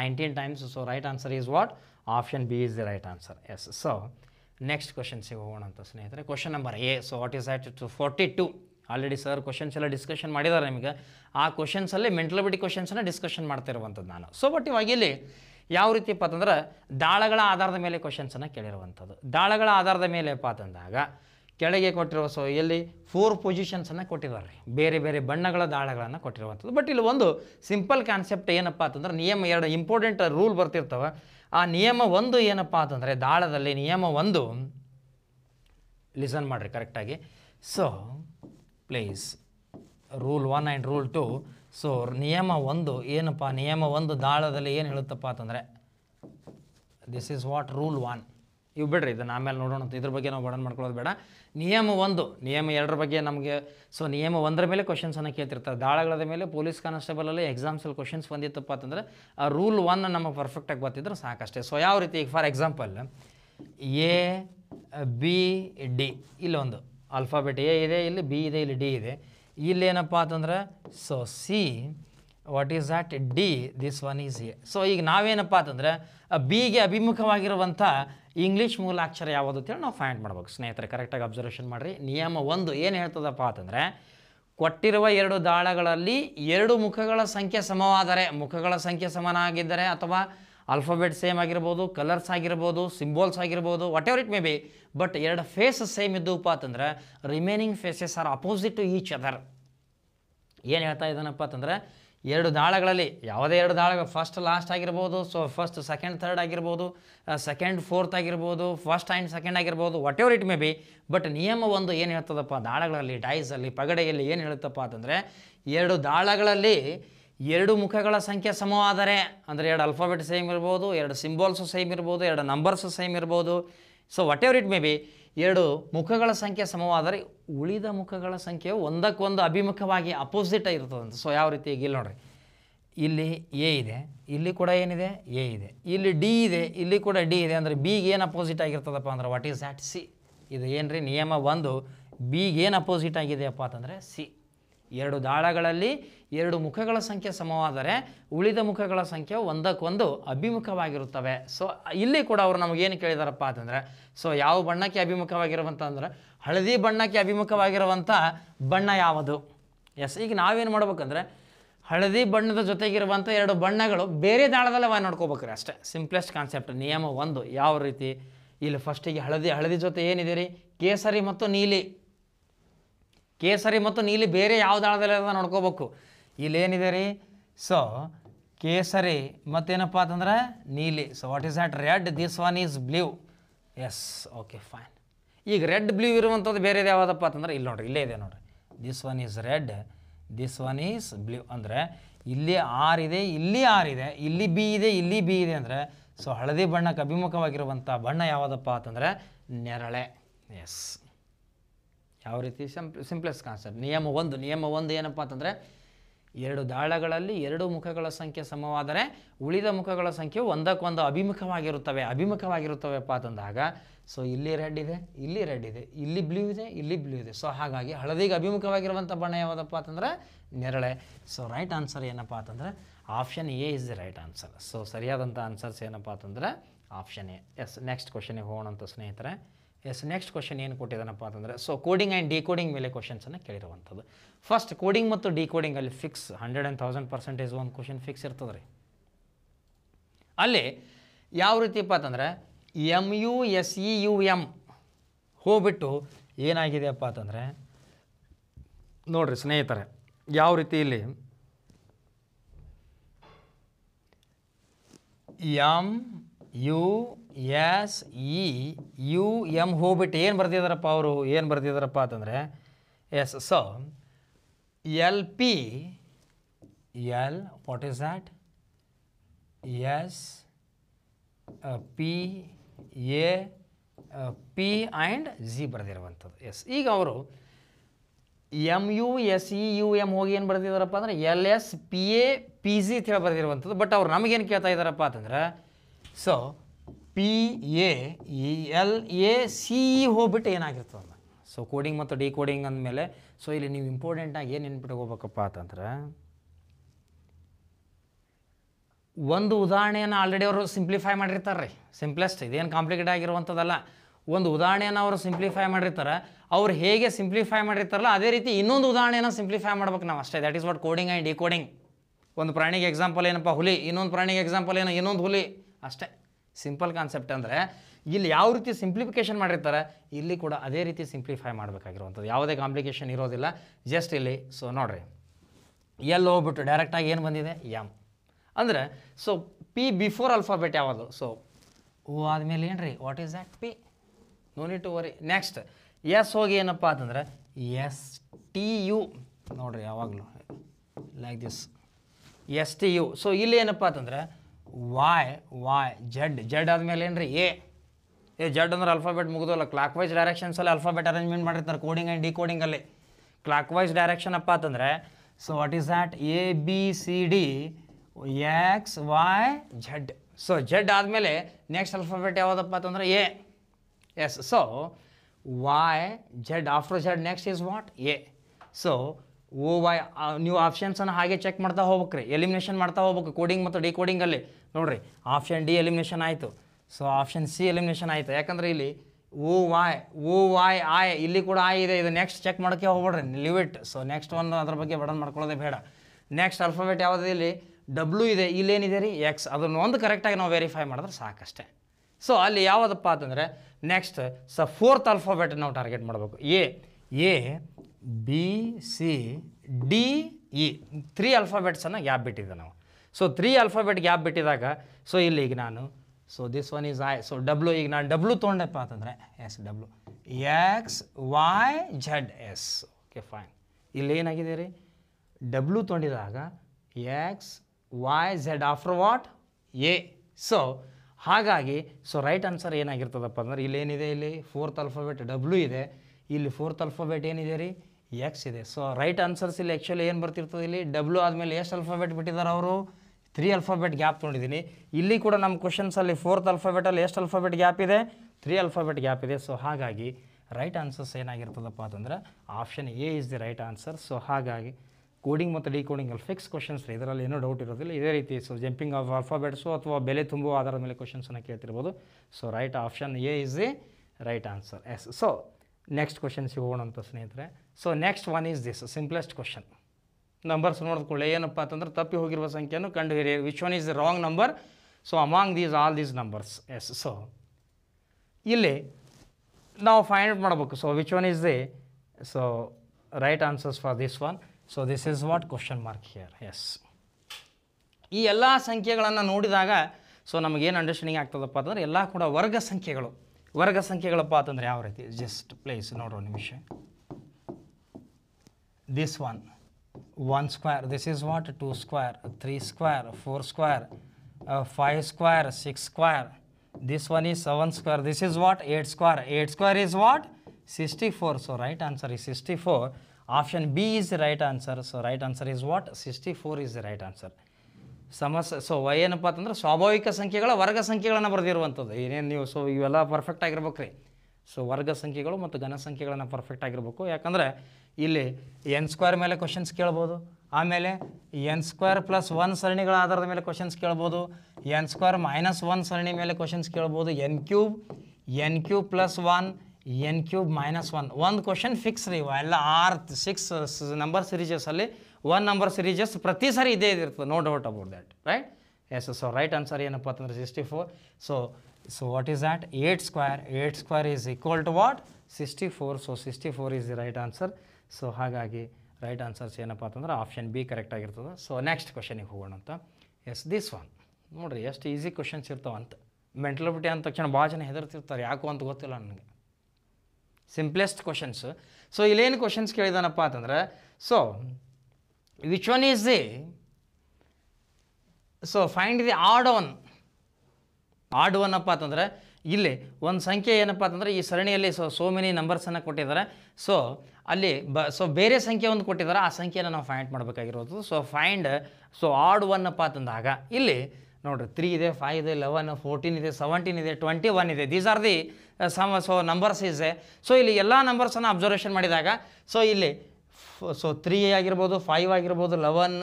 S1: nineteen times so right answer is what option B is the right answer yes so next ಕ್ವಶನ್ಸಿಗೆ ಹೋಗೋಣ ಅಂತ ಸ್ನೇಹಿತರೆ question number A so what is at two forty two already sir questions ಎಲ್ಲ ಡಿಸ್ಕಷನ್ ಮಾಡಿದ್ದಾರೆ ನಿಮಗೆ ಆ ಕ್ವಶನ್ಸಲ್ಲಿ ಮೆಂಟಲಬಿಟಿ ಕ್ವಶನ್ಸನ್ನ ಡಿಸ್ಕಷನ್ ಮಾಡ್ತಿರುವಂಥದ್ದು ನಾನು so but ಇವಾಗ ಇಲ್ಲಿ ಯಾವ ರೀತಿಯಪ್ಪ ಅಂತಂದ್ರೆ ದಾಳಗಳ ಆಧಾರದ ಮೇಲೆ ಕ್ವಶನ್ಸನ್ನು ಕೇಳಿರುವಂಥದ್ದು ದಾಳಗಳ ಆಧಾರದ ಮೇಲೆಪ್ಪ ಅಂತಂದಾಗ ಕೆಳಗೆ ಕೊಟ್ಟಿರುವ ಸೊ ಎಲ್ಲಿ ಫೋರ್ ಪೊಸಿಷನ್ಸನ್ನು ಕೊಟ್ಟಿದ್ದಾರೆ ಬೇರೆ ಬೇರೆ ಬಣ್ಣಗಳ ದಾಳಗಳನ್ನು ಕೊಟ್ಟಿರುವಂಥದ್ದು ಬಟ್ ಇಲ್ಲಿ ಒಂದು ಸಿಂಪಲ್ ಕಾನ್ಸೆಪ್ಟ್ ಏನಪ್ಪ ಅಂತಂದ್ರೆ ನಿಯಮ ಎರಡು ಇಂಪಾರ್ಟೆಂಟ್ ರೂಲ್ ಬರ್ತಿರ್ತವೆ ಆ ನಿಯಮ ಒಂದು ಏನಪ್ಪ ಅಂತಂದರೆ ದಾಳದಲ್ಲಿ ನಿಯಮ ಒಂದು ಲಿಸನ್ ಮಾಡಿರಿ ಕರೆಕ್ಟಾಗಿ so please rule one and rule two so ನಿಯಮ ಒಂದು ಏನಪ್ಪ ನಿಯಮ ಒಂದು ದಾಳದಲ್ಲಿ ಏನು ಹೇಳುತ್ತಪ್ಪ ಅಂತಂದರೆ this is what rule one ಇವು ಬಿಡ್ರಿ ಇದನ್ನು ಆಮೇಲೆ ನೋಡೋಣ ಅಂತ ಇದ್ರ ಬಗ್ಗೆ ನಾವು ವರ್ಣನೆ ಮಾಡ್ಕೊಳ್ಳೋದು ಬೇಡ ನಿಯಮ ಒಂದು ನಿಯಮ ಎರಡರ ಬಗ್ಗೆ ನಮಗೆ ಸೊ ನಿಯಮ ಒಂದರ ಮೇಲೆ ಕ್ವಶನ್ಸನ್ನು ಕೇಳ್ತಿರ್ತಾರೆ ದಾಳಗಳದ ಮೇಲೆ ಪೊಲೀಸ್ ಕಾನ್ಸ್ಟೇಬಲಲ್ಲಿ ಎಕ್ಸಾಮ್ಸಲ್ಲಿ ಕ್ವಶನ್ಸ್ ಬಂದಿತ್ತಪ್ಪ ಅಂತಂದ್ರೆ ಆ ರೂಲ್ ಒನ್ ನಮಗೆ ಪರ್ಫೆಕ್ಟಾಗಿ ಬರ್ತಿದ್ರೆ ಸಾಕಷ್ಟೇ ಸೊ ಯಾವ ರೀತಿ for example A B D ಇಲ್ಲೊಂದು ಆಲ್ಫಾಬೆಟ್ ಎ ಇದೆ ಇಲ್ಲಿ ಬಿ ಇದೆ ಇಲ್ಲಿ ಡಿ ಇದೆ ಇಲ್ಲೇನಪ್ಪ ಅಂತಂದ್ರೆ so C what is at D this one is A so ಈಗ ನಾವೇನಪ್ಪ ಅಂತಂದರೆ ಬಿಗೆ ಅಭಿಮುಖವಾಗಿರುವಂಥ ಇಂಗ್ಲೀಷ್ ಮೂಲಾಕ್ಷರ ಯಾವುದು ಅಂತೇಳಿ ನಾವು ಫೈಂಡ್ ಮಾಡ್ಬೇಕು ಸ್ನೇಹಿತರೆ ಕರೆಕ್ಟಾಗಿ ಅಬ್ಸರ್ವೇಷನ್ ಮಾಡಿರಿ ನಿಯಮ ಒಂದು ಏನು ಹೇಳ್ತದಪ್ಪ ಅಂತಂದರೆ ಕೊಟ್ಟಿರುವ ಎರಡು ದಾಳಗಳಲ್ಲಿ ಎರಡು ಮುಖಗಳ ಸಂಖ್ಯೆ ಸಮವಾದರೆ ಮುಖಗಳ ಸಂಖ್ಯೆ ಸಮನಾಗಿದ್ದರೆ ಅಥವಾ ಅಲ್ಫಾಬೆಟ್ ಸೇಮ್ ಆಗಿರ್ಬೋದು ಕಲರ್ಸ್ ಆಗಿರ್ಬೋದು ಸಿಂಬೋಲ್ಸ್ ಆಗಿರ್ಬೋದು whatever it may be but ಎರಡು ಫೇಸ್ ಸೇಮ್ ಇದ್ದುಪ್ಪ ಅಂತಂದರೆ remaining faces are opposite to each other ಏನು ಹೇಳ್ತಾ ಇದ್ದಾನಪ್ಪ ಅಂತಂದರೆ ಎರಡು ದಾಳಗಳಲ್ಲಿ ಯಾವುದೇ ಎರಡು ದಾಳ ಫಸ್ಟ್ ಲಾಸ್ಟ್ ಆಗಿರ್ಬೋದು ಸೊ ಫಸ್ಟ್ ಸೆಕೆಂಡ್ ಥರ್ಡ್ ಆಗಿರ್ಬೋದು ಸೆಕೆಂಡ್ ಫೋರ್ತ್ ಆಗಿರ್ಬೋದು ಫಸ್ಟ್ ಆ್ಯಂಡ್ ಸೆಕೆಂಡ್ ಆಗಿರ್ಬೋದು whatever it may be but ನಿಯಮ ಒಂದು ಏನು ಹೇಳ್ತದಪ್ಪ ದಾಳಗಳಲ್ಲಿ ಡೈಸಲ್ಲಿ ಪಗಡೆಯಲ್ಲಿ ಏನು ಹೇಳುತ್ತಪ್ಪ ಅಂತಂದರೆ ಎರಡು ದಾಳಗಳಲ್ಲಿ ಎರಡು ಮುಖಗಳ ಸಂಖ್ಯೆ ಸಮವಾದರೆ ಅಂದರೆ ಎರಡು ಅಲ್ಫಾಬೆಟ್ ಸೇಮ್ ಇರ್ಬೋದು ಎರಡು ಸಿಂಬಲ್ಸು ಸೇಮ್ ಇರ್ಬೋದು ಎರಡು ನಂಬರ್ಸು ಸೇಮ್ ಇರ್ಬೋದು so whatever it may be ಎರಡು ಮುಖಗಳ ಸಂಖ್ಯೆ ಸಮವಾದರೆ ಉಳಿದ ಮುಖಗಳ ಸಂಖ್ಯೆ ಒಂದಕ್ಕೊಂದು ಅಭಿಮುಖವಾಗಿ ಅಪೋಸಿಟ್ ಆಗಿರ್ತದಂತೆ ಸೊ ಯಾವ ರೀತಿ ಈಗ ಇಲ್ಲಿ ನೋಡ್ರಿ ಇಲ್ಲಿ ಎ ಇದೆ ಇಲ್ಲಿ ಕೂಡ ಏನಿದೆ ಎ ಇದೆ ಇಲ್ಲಿ ಡಿ ಇದೆ ಇಲ್ಲಿ ಕೂಡ ಡಿ ಇದೆ ಅಂದರೆ ಬಿಗೆ ಏನು ಅಪೋಸಿಟ್ ಆಗಿರ್ತದಪ್ಪ ಅಂದ್ರೆ ವಾಟ್ ಈಸ್ ದ್ಯಾಟ್ ಸಿ ಇದು ಏನು ನಿಯಮ ಒಂದು ಬಿಗೆ ಏನು ಅಪೋಸಿಟ್ ಆಗಿದೆಯಪ್ಪ ಅಂತಂದರೆ ಸಿ ಎರಡು ದಾಳಗಳಲ್ಲಿ ಎರಡು ಮುಖಗಳ ಸಂಖ್ಯೆ ಸಮವಾದರೆ ಉಳಿದ ಮುಖಗಳ ಸಂಖ್ಯೆ ಒಂದಕ್ಕೊಂದು ಅಭಿಮುಖವಾಗಿರುತ್ತವೆ ಸೊ ಇಲ್ಲಿ ಕೂಡ ಅವರು ನಮಗೇನು ಕೇಳಿದಾರಪ್ಪ ಅಂತಂದರೆ ಸೊ ಯಾವ ಬಣ್ಣಕ್ಕೆ ಅಭಿಮುಖವಾಗಿರುವಂಥ ಅಂದರೆ ಹಳದಿ ಬಣ್ಣಕ್ಕೆ ಅಭಿಮುಖವಾಗಿರುವಂಥ ಬಣ್ಣ ಯಾವುದು ಎಸ್ ಈಗ ನಾವೇನು ಮಾಡ್ಬೇಕಂದ್ರೆ ಹಳದಿ ಬಣ್ಣದ ಜೊತೆಗಿರುವಂಥ ಎರಡು ಬಣ್ಣಗಳು ಬೇರೆ ದಾಳದಲ್ಲೇ ವಾ ನೋಡ್ಕೋಬೇಕ್ರಿ ಅಷ್ಟೇ ಸಿಂಪ್ಲೆಸ್ಟ್ ಕಾನ್ಸೆಪ್ಟ್ ನಿಯಮ ಒಂದು ಯಾವ ರೀತಿ ಇಲ್ಲಿ ಫಸ್ಟಿಗೆ ಹಳದಿ ಹಳದಿ ಜೊತೆ ಏನಿದೆ ರೀ ಕೇಸರಿ ಮತ್ತು ನೀಲಿ ಕೇಸರಿ ಮತ್ತು ನೀಲಿ ಬೇರೆ ಯಾವ ದಾಳದಲ್ಲಿ ನೋಡ್ಕೋಬೇಕು ಇಲ್ಲೇನಿದೆ ರೀ ಸೊ ಕೇಸರಿ ಮತ್ತೇನಪ್ಪ ಅಂತಂದ್ರೆ ನೀಲಿ so what is that red this one is blue yes okay fine ಈಗ ರೆಡ್ ಬ್ಲೂ ಇರುವಂಥದ್ದು ಬೇರೆ ಯಾವುದಪ್ಪ ಅಂತಂದ್ರೆ ಇಲ್ಲಿ ನೋಡ್ರಿ ಇಲ್ಲೇ ಇದೆ ನೋಡ್ರಿ this one is red this one is blue ಅಂದರೆ ಇಲ್ಲಿ ಆರ್ ಇದೆ ಇಲ್ಲಿ ಆರ್ ಇದೆ ಇಲ್ಲಿ ಬಿ ಇದೆ ಇಲ್ಲಿ ಬಿ ಇದೆ ಅಂದರೆ ಸೊ ಹಳದಿ ಬಣ್ಣಕ್ಕೆ ಅಭಿಮುಖವಾಗಿರುವಂಥ ಬಣ್ಣ ಯಾವುದಪ್ಪ ಅಂತಂದರೆ ನೆರಳೆ ಎಸ್ ಯಾವ ರೀತಿ ಸಿಂಪ್ ಸಿಂಪ್ಲೆಸ್ ಕಾನ್ಸೆಪ್ಟ್ ನಿಯಮ ಒಂದು ನಿಯಮ ಒಂದು ಏನಪ್ಪ ಅಂತಂದರೆ ಎರಡು ದಾಳಗಳಲ್ಲಿ ಎರಡು ಮುಖಗಳ ಸಂಖ್ಯೆ ಸಮವಾದರೆ ಉಳಿದ ಮುಖಗಳ ಸಂಖ್ಯೆ ಒಂದಕ್ಕೊಂದು ಅಭಿಮುಖವಾಗಿರುತ್ತವೆ ಅಭಿಮುಖವಾಗಿರುತ್ತವೆಪ್ಪ ಅಂತಂದಾಗ ಸೊ ಇಲ್ಲಿ ರೆಡ್ ಇದೆ ಇಲ್ಲಿ ರೆಡ್ ಇದೆ ಇಲ್ಲಿ ಬ್ಲೂ ಇದೆ ಇಲ್ಲಿ ಬ್ಲೂ ಇದೆ ಸೊ ಹಾಗಾಗಿ ಹಳದಿಗೆ ಅಭಿಮುಖವಾಗಿರುವಂಥ ಬಣ್ಣ ಯಾವುದಪ್ಪ ಅಂತಂದರೆ ನೆರಳೆ ಸೊ ರೈಟ್ ಆನ್ಸರ್ ಏನಪ್ಪ ಅಂತಂದರೆ option A is the right answer so ಸರಿಯಾದಂಥ ಆನ್ಸರ್ಸ್ ಏನಪ್ಪ ಅಂತಂದರೆ ಆಪ್ಷನ್ ಎ ಎಸ್ ನೆಕ್ಸ್ಟ್ ಕ್ವಶನಿಗೆ ಅಂತ ಸ್ನೇಹಿತರೆ ಎಸ್ ನೆಕ್ಸ್ಟ್ ಕ್ವಶನ್ ಏನು ಕೊಟ್ಟಿದ್ದಾನಪ್ಪ ಅಂತಂದರೆ ಸೊ ಕೋಡಿಂಗ್ ಆ್ಯಂಡ್ ಡಿಕೋಡಿಂಗ್ ಮೇಲೆ ಕ್ವಶನ್ಸನ್ನು ಕೇಳಿರುವಂಥದ್ದು ಫಸ್ಟ್ ಕೋಡಿಂಗ್ ಮತ್ತು ಡಿಕೋಡಿಂಗ್ ಅಲ್ಲಿ fix hundred and thousand percentage ಒಂದು ಕ್ವಶನ್ ಫಿಕ್ಸ್ ಇರ್ತದೆ ರೀ ಅಲ್ಲಿ ಯಾವ ರೀತಿಯಪ್ಪ ಅಂತಂದರೆ M U S E e U M ಹೋಗ್ಬಿಟ್ಟು ಏನಾಗಿದೆಯಪ್ಪ ಅಂತಂದರೆ ನೋಡಿರಿ ಸ್ನೇಹಿತರೆ ಯಾವ ರೀತಿ ಇಲ್ಲಿ M U S E U M ಹೋಗ್ಬಿಟ್ಟು ಏನು ಬರ್ತಿದಾರಪ್ಪ ಅವರು ಏನು ಬರ್ತಿದಾರಪ್ಪ ಅಂತಂದರೆ yes so L P L what is that S P A P and G ಬರೆದಿರುವಂಥದ್ದು ಎಸ್ ಈಗ ಅವರು M U S E U M ಹೋಗಿ ಏನು ಬರೆದಿದ್ದಾರಪ್ಪ ಅಂದರೆ L S P A P G ಅಂತ ಹೇಳಿ ಬರೆದಿರುವಂಥದ್ದು ಬಟ್ ಅವ್ರು ನಮಗೇನು ಕೇಳ್ತಾ ಇದ್ದಾರಪ್ಪ ಅಂತಂದರೆ so P A E L A C E ಹೋಗ್ಬಿಟ್ಟು ಏನಾಗಿರ್ತದಲ್ಲ ಸೊ ಕೋಡಿಂಗ್ ಮತ್ತು ಡಿ ಕೋಡಿಂಗ್ ಅಂದಮೇಲೆ ಸೊ ಇಲ್ಲಿ ನೀವು ಇಂಪಾರ್ಟೆಂಟಾಗಿ ಏನು ಹೋಗ್ಬೇಕಪ್ಪ ಅಂತಂದ್ರೆ ಒಂದು ಉದಾಹರಣೆಯನ್ನು ಆಲ್ರೆಡಿ ಅವರು ಸಿಂಪ್ಲಿಫೈ ಮಾಡಿರ್ತಾರೆ ರೀ ಸಿಂಪ್ಲೆಸ್ಟ್ ಇದೇನು ಕಾಂಪ್ಲಿಕೇಟ್ ಆಗಿರುವಂಥದ್ದಲ್ಲ ಒಂದು ಉದಾಹರಣೆಯನ್ನು ಅವರು ಸಿಂಪ್ಲಿಫೈ ಮಾಡಿರ್ತಾರೆ ಅವ್ರು ಹೇಗೆ ಸಿಂಪ್ಲಿಫೈ ಮಾಡಿರ್ತಾರಲ್ಲ ಅದೇ ರೀತಿ ಇನ್ನೊಂದು ಉದಾಹರಣೆಯನ್ನು ಸಿಂಪ್ಲಿಫೈ ಮಾಡ್ಬೇಕು ನಾವು ಅಷ್ಟೇ that is what coding and decoding ಒಂದು ಪ್ರಾಣಿಗೆ ಎಕ್ಸಾಂಪಲ್ ಏನಪ್ಪ ಹುಲಿ ಇನ್ನೊಂದು ಪ್ರಾಣಿಗೆ ಎಕ್ಸಾಂಪಲ್ ಏನೋ ಇನ್ನೊಂದು ಹುಲಿ ಅಷ್ಟೇ ಸಿಂಪಲ್ ಕಾನ್ಸೆಪ್ಟ್ ಅಂದರೆ ಇಲ್ಲಿ ಯಾವ ರೀತಿ ಸಿಂಪ್ಲಿಫಿಕೇಶನ್ ಮಾಡಿರ್ತಾರೆ ಇಲ್ಲಿ ಕೂಡ ಅದೇ ರೀತಿ ಸಿಂಪ್ಲಿಫೈ ಮಾಡಬೇಕಾಗಿರುವಂಥದ್ದು ಯಾವುದೇ ಕಾಂಪ್ಲಿಕೇಶನ್ ಇರೋದಿಲ್ಲ ಜಸ್ಟ್ ಇಲ್ಲಿ ಸೊ ನೋಡಿರಿ ಎಲ್ ಹೋಗ್ಬಿಟ್ಟು ಡೈರೆಕ್ಟಾಗಿ ಏನು ಬಂದಿದೆ ಎಮ್ ಅಂದರೆ ಸೊ ಪಿ ಬಿಫೋರ್ ಅಲ್ಫಾಬೆಟ್ ಯಾವುದು ಸೊ ಓ ಆದಮೇಲೆ ಏನು ರೀ what is that P no need to worry next S ಹೋಗಿ ಏನಪ್ಪ ಅಂತಂದರೆ ಎಸ್ ಟಿ ಯು ನೋಡಿರಿ ಯಾವಾಗಲೂ like this S T U so ಇಲ್ಲಿ ಏನಪ್ಪ ಅಂತಂದರೆ ವಾಯ್ ವಾಯ್ ಜಡ್ ಜಡ್ ಆದಮೇಲೆ ಏನು ಎ ಏ ಜಡ್ ಅಂದ್ರೆ ಅಲ್ಫಾಬೆಟ್ ಮುಗಿದಲ್ಲ ಕ್ಲಾಕ್ ವೈಸ್ ಡೈರೆಕ್ಷನ್ಸಲ್ಲಿ ಅಲ್ಫಾಬೆಟ್ ಅರೇಂಜ್ಮೆಂಟ್ ಮಾಡಿರ್ತಾರೆ ಕೋಡಿಂಗ್ ಆ್ಯಂಡ್ ಡಿ ಕೋಡಿಂಗಲ್ಲಿ ಕ್ಲಾಕ್ ವೈಸ್ ಡೈರೆಕ್ಷನ್ ಅಪ್ಪ ಅಂತಂದ್ರೆ so what is at A B C D X Y Z so Z ಆದಮೇಲೆ ನೆಕ್ಸ್ಟ್ ಅಲ್ಫಾಬೆಟ್ ಯಾವುದಪ್ಪ ಅಂತಂದ್ರೆ A yes so Y Z after Z next is what A so O Y ನೀವು ಆಪ್ಷನ್ಸನ್ನು ಹಾಗೆ check ಮಾಡ್ತಾ ಹೋಗ್ಬೇಕ್ರಿ ಎಲಿಮಿನೇಷನ್ ಮಾಡ್ತಾ ಹೋಗ್ಬೇಕು ಕೋಡಿಂಗ್ ಮತ್ತು ಡಿ ಕೋಡಿಂಗಲ್ಲಿ ನೋಡಿರಿ ಆಪ್ಷನ್ ಡಿ ಎಲಿಮಿನೇಷನ್ ಆಯಿತು ಸೊ ಆಪ್ಷನ್ ಸಿ ಎಲಿಮಿನೇಷನ್ ಆಯಿತು ಯಾಕಂದರೆ ಇಲ್ಲಿ ಓ ವಾಯ್ ಓ ವಾಯ್ ಆಯ್ ಇಲ್ಲಿ ಕೂಡ ಆಯ್ ಇದೆ ಇದು ನೆಕ್ಸ್ಟ್ ಚೆಕ್ ಮಾಡೋಕ್ಕೆ ಹೋಗ್ಬೇಡ್ರಿ ಲಿವ್ ಇಟ್ ಸೊ ನೆಕ್ಸ್ಟ್ ಒಂದು ಅದ್ರ ಬಗ್ಗೆ ಬಡನ್ ಮಾಡ್ಕೊಳ್ಳೋದೇ ಬೇಡ ನೆಕ್ಸ್ಟ್ ಅಲ್ಫಾಬೆಟ್ ಯಾವುದು ಇಲ್ಲಿ ಡಬ್ಲ್ಯೂ ಇದೆ ಇಲ್ಲೇನಿದೆ ರೀ ಎಕ್ಸ್ ಅದನ್ನು ಒಂದು ಕರೆಕ್ಟಾಗಿ ನಾವು ವೆರಿಫೈ ಮಾಡಿದ್ರೆ ಸಾಕಷ್ಟೆ ಸೊ ಅಲ್ಲಿ ಯಾವುದಪ್ಪ ಅಂತಂದರೆ ನೆಕ್ಸ್ಟ್ ಸ ಫೋರ್ತ್ ಅಲ್ಫಾಬೆಟ್ ನಾವು ಟಾರ್ಗೆಟ್ ಮಾಡಬೇಕು A A B C D E three ಅಲ್ಫಾಬೆಟ್ಸನ್ನು ಗ್ಯಾಪ್ ಬಿಟ್ಟಿದ್ದೆ ನಾವು ಸೊ ತ್ರೀ ಅಲ್ಫಾಬೆಟ್ ಗ್ಯಾಪ್ ಬಿಟ್ಟಿದಾಗ ಸೊ ಇಲ್ಲಿ ಈಗ ನಾನು so this one is I so W ಈಗ ನಾನು ಡಬ್ಲ್ಯೂ ತೊಗೊಂಡಪ್ಪ ಅಂತಂದರೆ yes W X Y Z yes okay fine ಇಲ್ಲಿ ಏನಾಗಿದೆ ರೀ ಡಬ್ಲ್ಯೂ ತೊಗೊಂಡಿದಾಗ X Y Z after what A so ಹಾಗಾಗಿ ಸೊ ರೈಟ್ ಆನ್ಸರ್ ಏನಾಗಿರ್ತದಪ್ಪ ಇಲ್ಲಿ ಇಲ್ಲೇನಿದೆ ಇಲ್ಲಿ ಫೋರ್ತ್ ಅಲ್ಫಾಬೆಟ್ ಡಬ್ಲ್ಯೂ ಇದೆ ಇಲ್ಲಿ ಫೋರ್ತ್ ಅಲ್ಫಾಬೆಟ್ ಏನಿದೆ ರೀ ಎಕ್ಸ್ ಇದೆ ಸೊ ರೈಟ್ ಆನ್ಸರ್ಸ್ ಇಲ್ಲಿ ಆ್ಯಕ್ಚುಲಿ ಏನು ಬರ್ತಿರ್ತದೆ ಇಲ್ಲಿ ಡಬ್ಲ್ಯೂ ಆದಮೇಲೆ ಎಷ್ಟು ಅಲ್ಫಾಬೆಟ್ ಬಿಟ್ಟಿದ್ದಾರೆ ಅವರು ತ್ರೀ ಅಲ್ಫಾಬೆಟ್ ಗ್ಯಾಪ್ ತೊಗೊಂಡಿದ್ದೀನಿ ಇಲ್ಲಿ ಕೂಡ ನಮ್ಮ ಕ್ವಶನ್ಸಲ್ಲಿ ಫೋರ್ತ್ ಅಲ್ಫಾಬೆಟಲ್ಲಿ ಎಷ್ಟು ಅಲ್ಫಾಬೆಟ್ ಗ್ಯಾಪ್ ಇದೆ ತ್ರೀ ಅಲ್ಫಾಬೆಟ್ ಗ್ಯಾಪ್ ಇದೆ ಸೊ ಹಾಗಾಗಿ ರೈಟ್ ಆನ್ಸರ್ಸ್ ಏನಾಗಿರ್ತದಪ್ಪ ಅಂತಂದ್ರೆ option A is the right answer so ಹಾಗಾಗಿ ಕೋಡಿಂಗ್ ಮತ್ತು ಕೋಡಿಂಗಲ್ಲಿ ಫಿಕ್ಸ್ ಕ್ವಶನ್ಸ್ ಇದರಲ್ಲಿ ಏನೂ ಡೌಟ್ ಇರೋದಿಲ್ಲ ಇದೇ ರೀತಿ ಸೊ ಜಂಪಿಂಗ್ ಆಫ್ ಅಲ್ಫಾಬೆಟ್ಸು ಅಥವಾ ಬೆಲೆ ತುಂಬುವ ಅದರ ಮೇಲೆ ಕ್ವಶನ್ಸನ್ನು ಕೇಳ್ತಿರ್ಬೋದು so right option A is the right answer yes so next question ಸಿಗೋಣ ಅಂತ ಸ್ನೇಹಿತರೆ so next one is this simplest question numbers ನೋಡಿದ್ಕೊಳ್ಳಿ ಏನಪ್ಪ ಅಂತಂದ್ರೆ ತಪ್ಪಿ ಹೋಗಿರುವ ಸಂಖ್ಯೆಯನ್ನು ಕಂಡುಹಿಡಿಯ which one is the wrong number so among these all these numbers yes so ಇಲ್ಲಿ ನಾವು ಫೈಂಡ್ ಔಟ್ ಮಾಡಬೇಕು so which one is the so right answers for this one so this is what question mark here yes ಈ ಎಲ್ಲ ಸಂಖ್ಯೆಗಳನ್ನು ನೋಡಿದಾಗ so ನಮಗೇನು understanding ಆಗ್ತದಪ್ಪ ಅಂತಂದ್ರೆ ಎಲ್ಲ ಕೂಡ ವರ್ಗ ಸಂಖ್ಯೆಗಳು वर्ग संख्य यहाँ जस्ट प्लस नोड निम्स this one one square this is what two square three square four square five square six square this one is seven square this is what eight square eight square is what sixty four so right answer is sixty four option B is right answer so right answer is what sixty four is right answer ಸಮಸ್ಯೆ so why ಏನಪ್ಪ ಅಂತಂದ್ರೆ ಸ್ವಾಭಾವಿಕ ಸಂಖ್ಯೆಗಳ ವರ್ಗ ಸಂಖ್ಯೆಗಳನ್ನು ಬರೆದಿರುವಂಥದ್ದು ಏನೇನು ನೀವು so ಇವೆಲ್ಲ ಪರ್ಫೆಕ್ಟ್ ಆಗಿರ್ಬೇಕು ರೀ ಸೊ ವರ್ಗ ಸಂಖ್ಯೆಗಳು ಮತ್ತು ಘನ ಸಂಖ್ಯೆಗಳನ್ನು ಪರ್ಫೆಕ್ಟ್ ಆಗಿರ್ಬೇಕು ಯಾಕಂದರೆ ಇಲ್ಲಿ ಎನ್ ಸ್ಕ್ವೇರ್ ಮೇಲೆ ಕ್ವಶನ್ಸ್ ಕೇಳ್ಬೋದು ಆಮೇಲೆ ಎನ್ ಸ್ಕ್ವೇರ್ ಪ್ಲಸ್ ಒನ್ ಸರಣಿಗಳ ಆಧಾರದ ಮೇಲೆ ಕ್ವಶನ್ಸ್ ಕೇಳ್ಬೋದು ಎನ್ ಸ್ಕ್ವೇರ್ ಮೈನಸ್ ಒನ್ ಸರಣಿ ಮೇಲೆ ಕ್ವಶನ್ಸ್ ಕೇಳ್ಬೋದು n cube n cube plus one n cube minus one ಒಂದು ಕ್ವಶನ್ ಫಿಕ್ಸ್ ರೀ ಎಲ್ಲ ಆರ್ ಸಿಕ್ಸ್ ನಂಬರ್ ಸಿರೀಜಸ್ಸಲ್ಲಿ ಒನ್ ನಂಬರ್ ಸಿರೀಜಸ್ ಪ್ರತಿ ಸಾರಿ ಇದೇ ಇದಿರ್ತದೆ no doubt about that right yes so right answer ಏನಪ್ಪ ಅಂತಂದ್ರೆ sixty four so so what is that eight square eight square is equal to what sixty four so sixty four is the right answer so ಹಾಗಾಗಿ right answers ಏನಪ್ಪ ಅಂತಂದ್ರೆ option B correct ಆಗಿರ್ತದೆ so next ಕ್ವಶನಿಗೆ ಹೋಗೋಣ ಅಂತ S this one ನೋಡಿರಿ ಎಷ್ಟು easy questions ಅಂತ ಮೆಂಟಲಿಬಿಟಿ ಅಂದ ತಕ್ಷಣ ಭಾಳ ಜನ ಹೆದರ್ತಿರ್ತಾರೆ ಯಾಕೋ ಅಂತ ಗೊತ್ತಿಲ್ಲ ನನಗೆ ಸಿಂಪ್ಲೆಸ್ಟ್ ಕ್ವಶನ್ಸ್ ಸೊ ಇಲ್ಲೇನು ಕ್ವಶನ್ಸ್ ಕೇಳಿದಾನಪ್ಪ ಅಂತಂದ್ರೆ so which one is the so find the odd one odd one ಅಪ್ಪ ಅಂತಂದರೆ ಇಲ್ಲಿ ಒಂದು ಸಂಖ್ಯೆ ಏನಪ್ಪ ಅಂತಂದರೆ ಈ ಸರಣಿಯಲ್ಲಿ ಸೊ ಸೋ ಮೆನಿ ನಂಬರ್ಸನ್ನು ಕೊಟ್ಟಿದ್ದಾರೆ ಸೊ ಅಲ್ಲಿ ಬ ಸೊ ಬೇರೆ ಸಂಖ್ಯೆ ಒಂದು ಕೊಟ್ಟಿದ್ದಾರೆ ಆ ಸಂಖ್ಯೆಯನ್ನು ನಾವು ಫೈಂಡ್ ಮಾಡಬೇಕಾಗಿರೋದು so find so odd one ಅಪ್ಪ ಅಂತಂದಾಗ ಇಲ್ಲಿ ನೋಡಿರಿ ತ್ರೀ ಇದೆ ಫೈವ್ ಇದೆ ಲೆವೆನ್ ಫೋರ್ಟೀನ್ ಇದೆ ಸೆವೆಂಟೀನ್ ಇದೆ ಟ್ವೆಂಟಿ ಒನ್ ಇದೆ these are the sum so numbers is so ಇಲ್ಲಿ ಎಲ್ಲ ನಂಬರ್ಸನ್ನು ಅಬ್ಸರ್ವೇಷನ್ ಮಾಡಿದಾಗ ಸೊ ಇಲ್ಲಿ ಸೊ ತ್ರೀ ಆಗಿರ್ಬೋದು ಫೈವ್ ಆಗಿರ್ಬೋದು ಲೆವೆನ್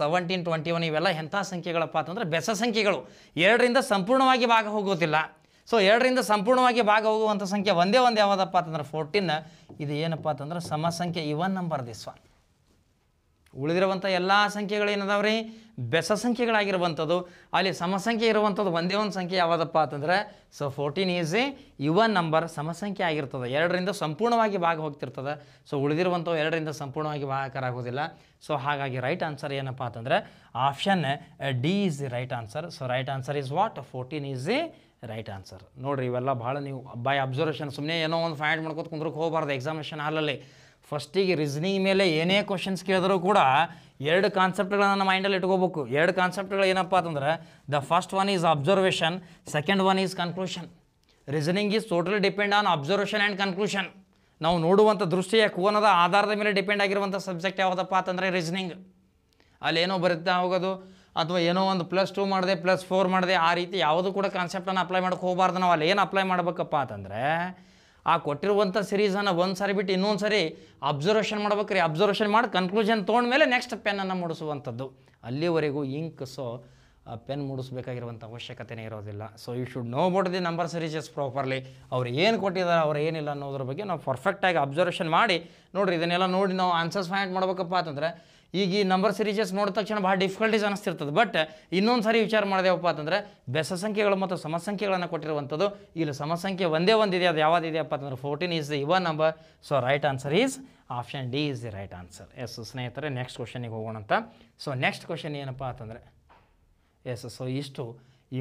S1: ಸೆವೆಂಟೀನ್ ಟ್ವೆಂಟಿ ಒನ್ ಇವೆಲ್ಲ ಎಂಥ ಸಂಖ್ಯೆಗಳಪ್ಪ ಅಂತಂದರೆ ಬೆಸ ಸಂಖ್ಯೆಗಳು ಎರಡರಿಂದ ಸಂಪೂರ್ಣವಾಗಿ ಭಾಗ ಹೋಗೋದಿಲ್ಲ ಸೊ ಎರಡರಿಂದ ಸಂಪೂರ್ಣವಾಗಿ ಭಾಗ ಹೋಗುವಂಥ ಸಂಖ್ಯೆ ಒಂದೇ ಒಂದು ಯಾವುದಪ್ಪ ಅಂತಂದ್ರೆ ಫೋರ್ಟೀನ್ ಇದು ಏನಪ್ಪ ಅಂತಂದ್ರೆ ಸಮ ಸಂಖ್ಯೆ ಇವನ್ ನಂಬರ್ ದಿಸ್ ಒನ್ ಉಳಿದಿರುವಂಥ ಎಲ್ಲ ಸಂಖ್ಯೆಗಳು ಏನದಾವ್ರಿ ರೀ ಬೆಸ ಸಂಖ್ಯೆಗಳಾಗಿರುವಂಥದ್ದು ಅಲ್ಲಿ ಸಮಸಂಖ್ಯೆ ಇರುವಂಥದ್ದು ಒಂದೇ ಒಂದು ಸಂಖ್ಯೆ ಯಾವುದಪ್ಪ ಅಂತಂದರೆ so fourteen is a even number ಸಮಸಂಖ್ಯೆ ಆಗಿರ್ತದೆ ಎರಡರಿಂದ ಸಂಪೂರ್ಣವಾಗಿ ಭಾಗ ಹೋಗ್ತಿರ್ತದೆ ಸೊ ಉಳಿದಿರುವಂಥವು ಎರಡರಿಂದ ಸಂಪೂರ್ಣವಾಗಿ ಆಗೋದಿಲ್ಲ ಸೊ ಹಾಗಾಗಿ ರೈಟ್ ಆನ್ಸರ್ ಏನಪ್ಪ ಅಂತಂದರೆ option D is the right answer so right answer is what fourteen is a right answer ನೋಡಿರಿ ಇವೆಲ್ಲ ಭಾಳ ನೀವು ಬೈ ಅಬ್ಸರ್ವೇಷನ್ ಸುಮ್ಮನೆ ಏನೋ ಒಂದು ಫೈಂಡ್ ಮಾಡ್ಕೊತ ಕುಂದ್ರಕ್ಕೆ ಹೋಗಬಾರ್ದು ಎಕ್ಸಾಮಿನೇಷನ್ ಹಾಲಲ್ಲಿ ಫಸ್ಟಿಗೆ ರೀಸನಿಂಗ್ ಮೇಲೆ ಏನೇ ಕ್ವಶನ್ಸ್ ಕೇಳಿದ್ರು ಕೂಡ ಎರಡು ಕಾನ್ಸೆಪ್ಟ್ಗಳನ್ನು ಮೈಂಡಲ್ಲಿ ಇಟ್ಕೋಬೇಕು ಎರಡು ಕಾನ್ಸೆಪ್ಟ್ಗಳು ಏನಪ್ಪ ಅಂತಂದ್ರೆ the first one is observation second one is conclusion reasoning is totally depend on observation and conclusion ನಾವು ನೋಡುವಂಥ ದೃಷ್ಟಿಯ ಕೋನದ ಆಧಾರದ ಮೇಲೆ ಡಿಪೆಂಡ್ ಆಗಿರುವಂಥ ಸಬ್ಜೆಕ್ಟ್ ಯಾವುದಪ್ಪ ಅಂತಂದರೆ ರೀಸನಿಂಗ್ ಅಲ್ಲೇನೋ ಬರುತ್ತಾ ಹೋಗೋದು ಅಥವಾ ಏನೋ ಒಂದು ಪ್ಲಸ್ ಟೂ ಮಾಡಿದೆ ಪ್ಲಸ್ ಫೋರ್ ಮಾಡಿದೆ ಆ ರೀತಿ ಯಾವುದು ಕೂಡ ಕಾನ್ಸೆಪ್ಟನ್ನು ಅಪ್ಲೈ ಮಾಡಕ್ಕೆ ಹೋಗಬಾರ್ದು ನಾವು ಅಲ್ಲಿ ಏನು ಅಪ್ಲೈ ಮಾಡಬೇಕಪ್ಪ ಅಂತಂದರೆ ಆ ಕೊಟ್ಟಿರುವಂಥ ಸಿರೀಸನ್ನು ಒಂದು ಸಾರಿ ಬಿಟ್ಟು ಇನ್ನೊಂದು ಸಾರಿ ಅಬ್ಸರ್ವೇಷನ್ ಮಾಡ್ಬೇಕ್ರಿ ಅಬ್ಸರ್ವೇಷನ್ ಮಾಡಿ ಕನ್ಕ್ಲೂಷನ್ ತೊಗೊಂಡ್ಮೇಲೆ ನೆಕ್ಸ್ಟ್ ಪೆನ್ನನ್ನು ಮೂಡಿಸುವಂಥದ್ದು ಅಲ್ಲಿವರೆಗೂ ಇಂಕ್ ಸೊ ಪೆನ್ ಮೂಡಿಸ್ಬೇಕಾಗಿರುವಂಥ ಅವಶ್ಯಕತೆನೇ ಇರೋದಿಲ್ಲ so you should know about the number series properly ಅವ್ರು ಏನು ಕೊಟ್ಟಿದ್ದಾರೆ ಅವ್ರು ಏನಿಲ್ಲ ಅನ್ನೋದ್ರ ಬಗ್ಗೆ ನಾವು ಪರ್ಫೆಕ್ಟಾಗಿ ಅಬ್ಸರ್ವೇಷನ್ ಮಾಡಿ ನೋಡಿರಿ ಇದನ್ನೆಲ್ಲ ನೋಡಿ ನಾವು ಆನ್ಸರ್ಸ್ ಫೈಂಡ್ ಮಾಡ್ಬೇಕಪ್ಪ ಅಂತಂದರೆ ಈಗ ಈ ನಂಬರ್ ಸಿರೀಸಸ್ ನೋಡಿದ ತಕ್ಷಣ ಭಾಳ ಡಿಫಿಕಲ್ಟೀಸ್ ಅನಿಸ್ತಿರ್ತದೆ ಬಟ್ ಇನ್ನೊಂದು ಸಾರಿ ವಿಚಾರ ಮಾಡಿದೆವಪ್ಪ ಅಂತಂದರೆ ಬೆಸ ಸಂಖ್ಯೆಗಳು ಮತ್ತು ಸಮಸಂಖ್ಯೆಗಳನ್ನು ಕೊಟ್ಟಿರುವಂಥದ್ದು ಇಲ್ಲಿ ಸಮಸಂಖ್ಯೆ ಒಂದೇ ಒಂದಿದೆ ಅದು ಯಾವುದಿದೆಯಪ್ಪ ಅಂತಂದ್ರೆ fourteen is the even number so right answer is option D is the right answer yes ಸ್ನೇಹಿತರೆ ನೆಕ್ಸ್ಟ್ ಕ್ವಶನಿಗೆ ಹೋಗೋಣ ಅಂತ ಸೊ ನೆಕ್ಸ್ಟ್ ಕ್ವಶನ್ ಏನಪ್ಪ ಅಂತಂದರೆ ಎಸ್ ಸೊ ಇಷ್ಟು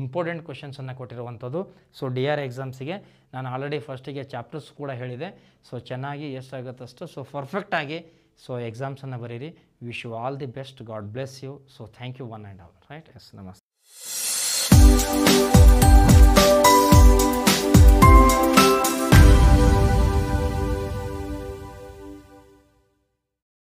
S1: ಇಂಪಾರ್ಟೆಂಟ್ ಕ್ವಶನ್ಸನ್ನು ಕೊಟ್ಟಿರುವಂಥದ್ದು ಸೊ ಡಿ ಆರ್ ಎಕ್ಸಾಮ್ಸಿಗೆ ನಾನು ಆಲ್ರೆಡಿ ಫಸ್ಟಿಗೆ ಚಾಪ್ಟರ್ಸ್ ಕೂಡ ಹೇಳಿದೆ ಸೊ ಚೆನ್ನಾಗಿ ಎಷ್ಟಾಗುತ್ತಷ್ಟು ಸೊ ಪರ್ಫೆಕ್ಟಾಗಿ So exams are very Wish you all the best. God bless you. So thank you one and all. Right? Yes. Namaste.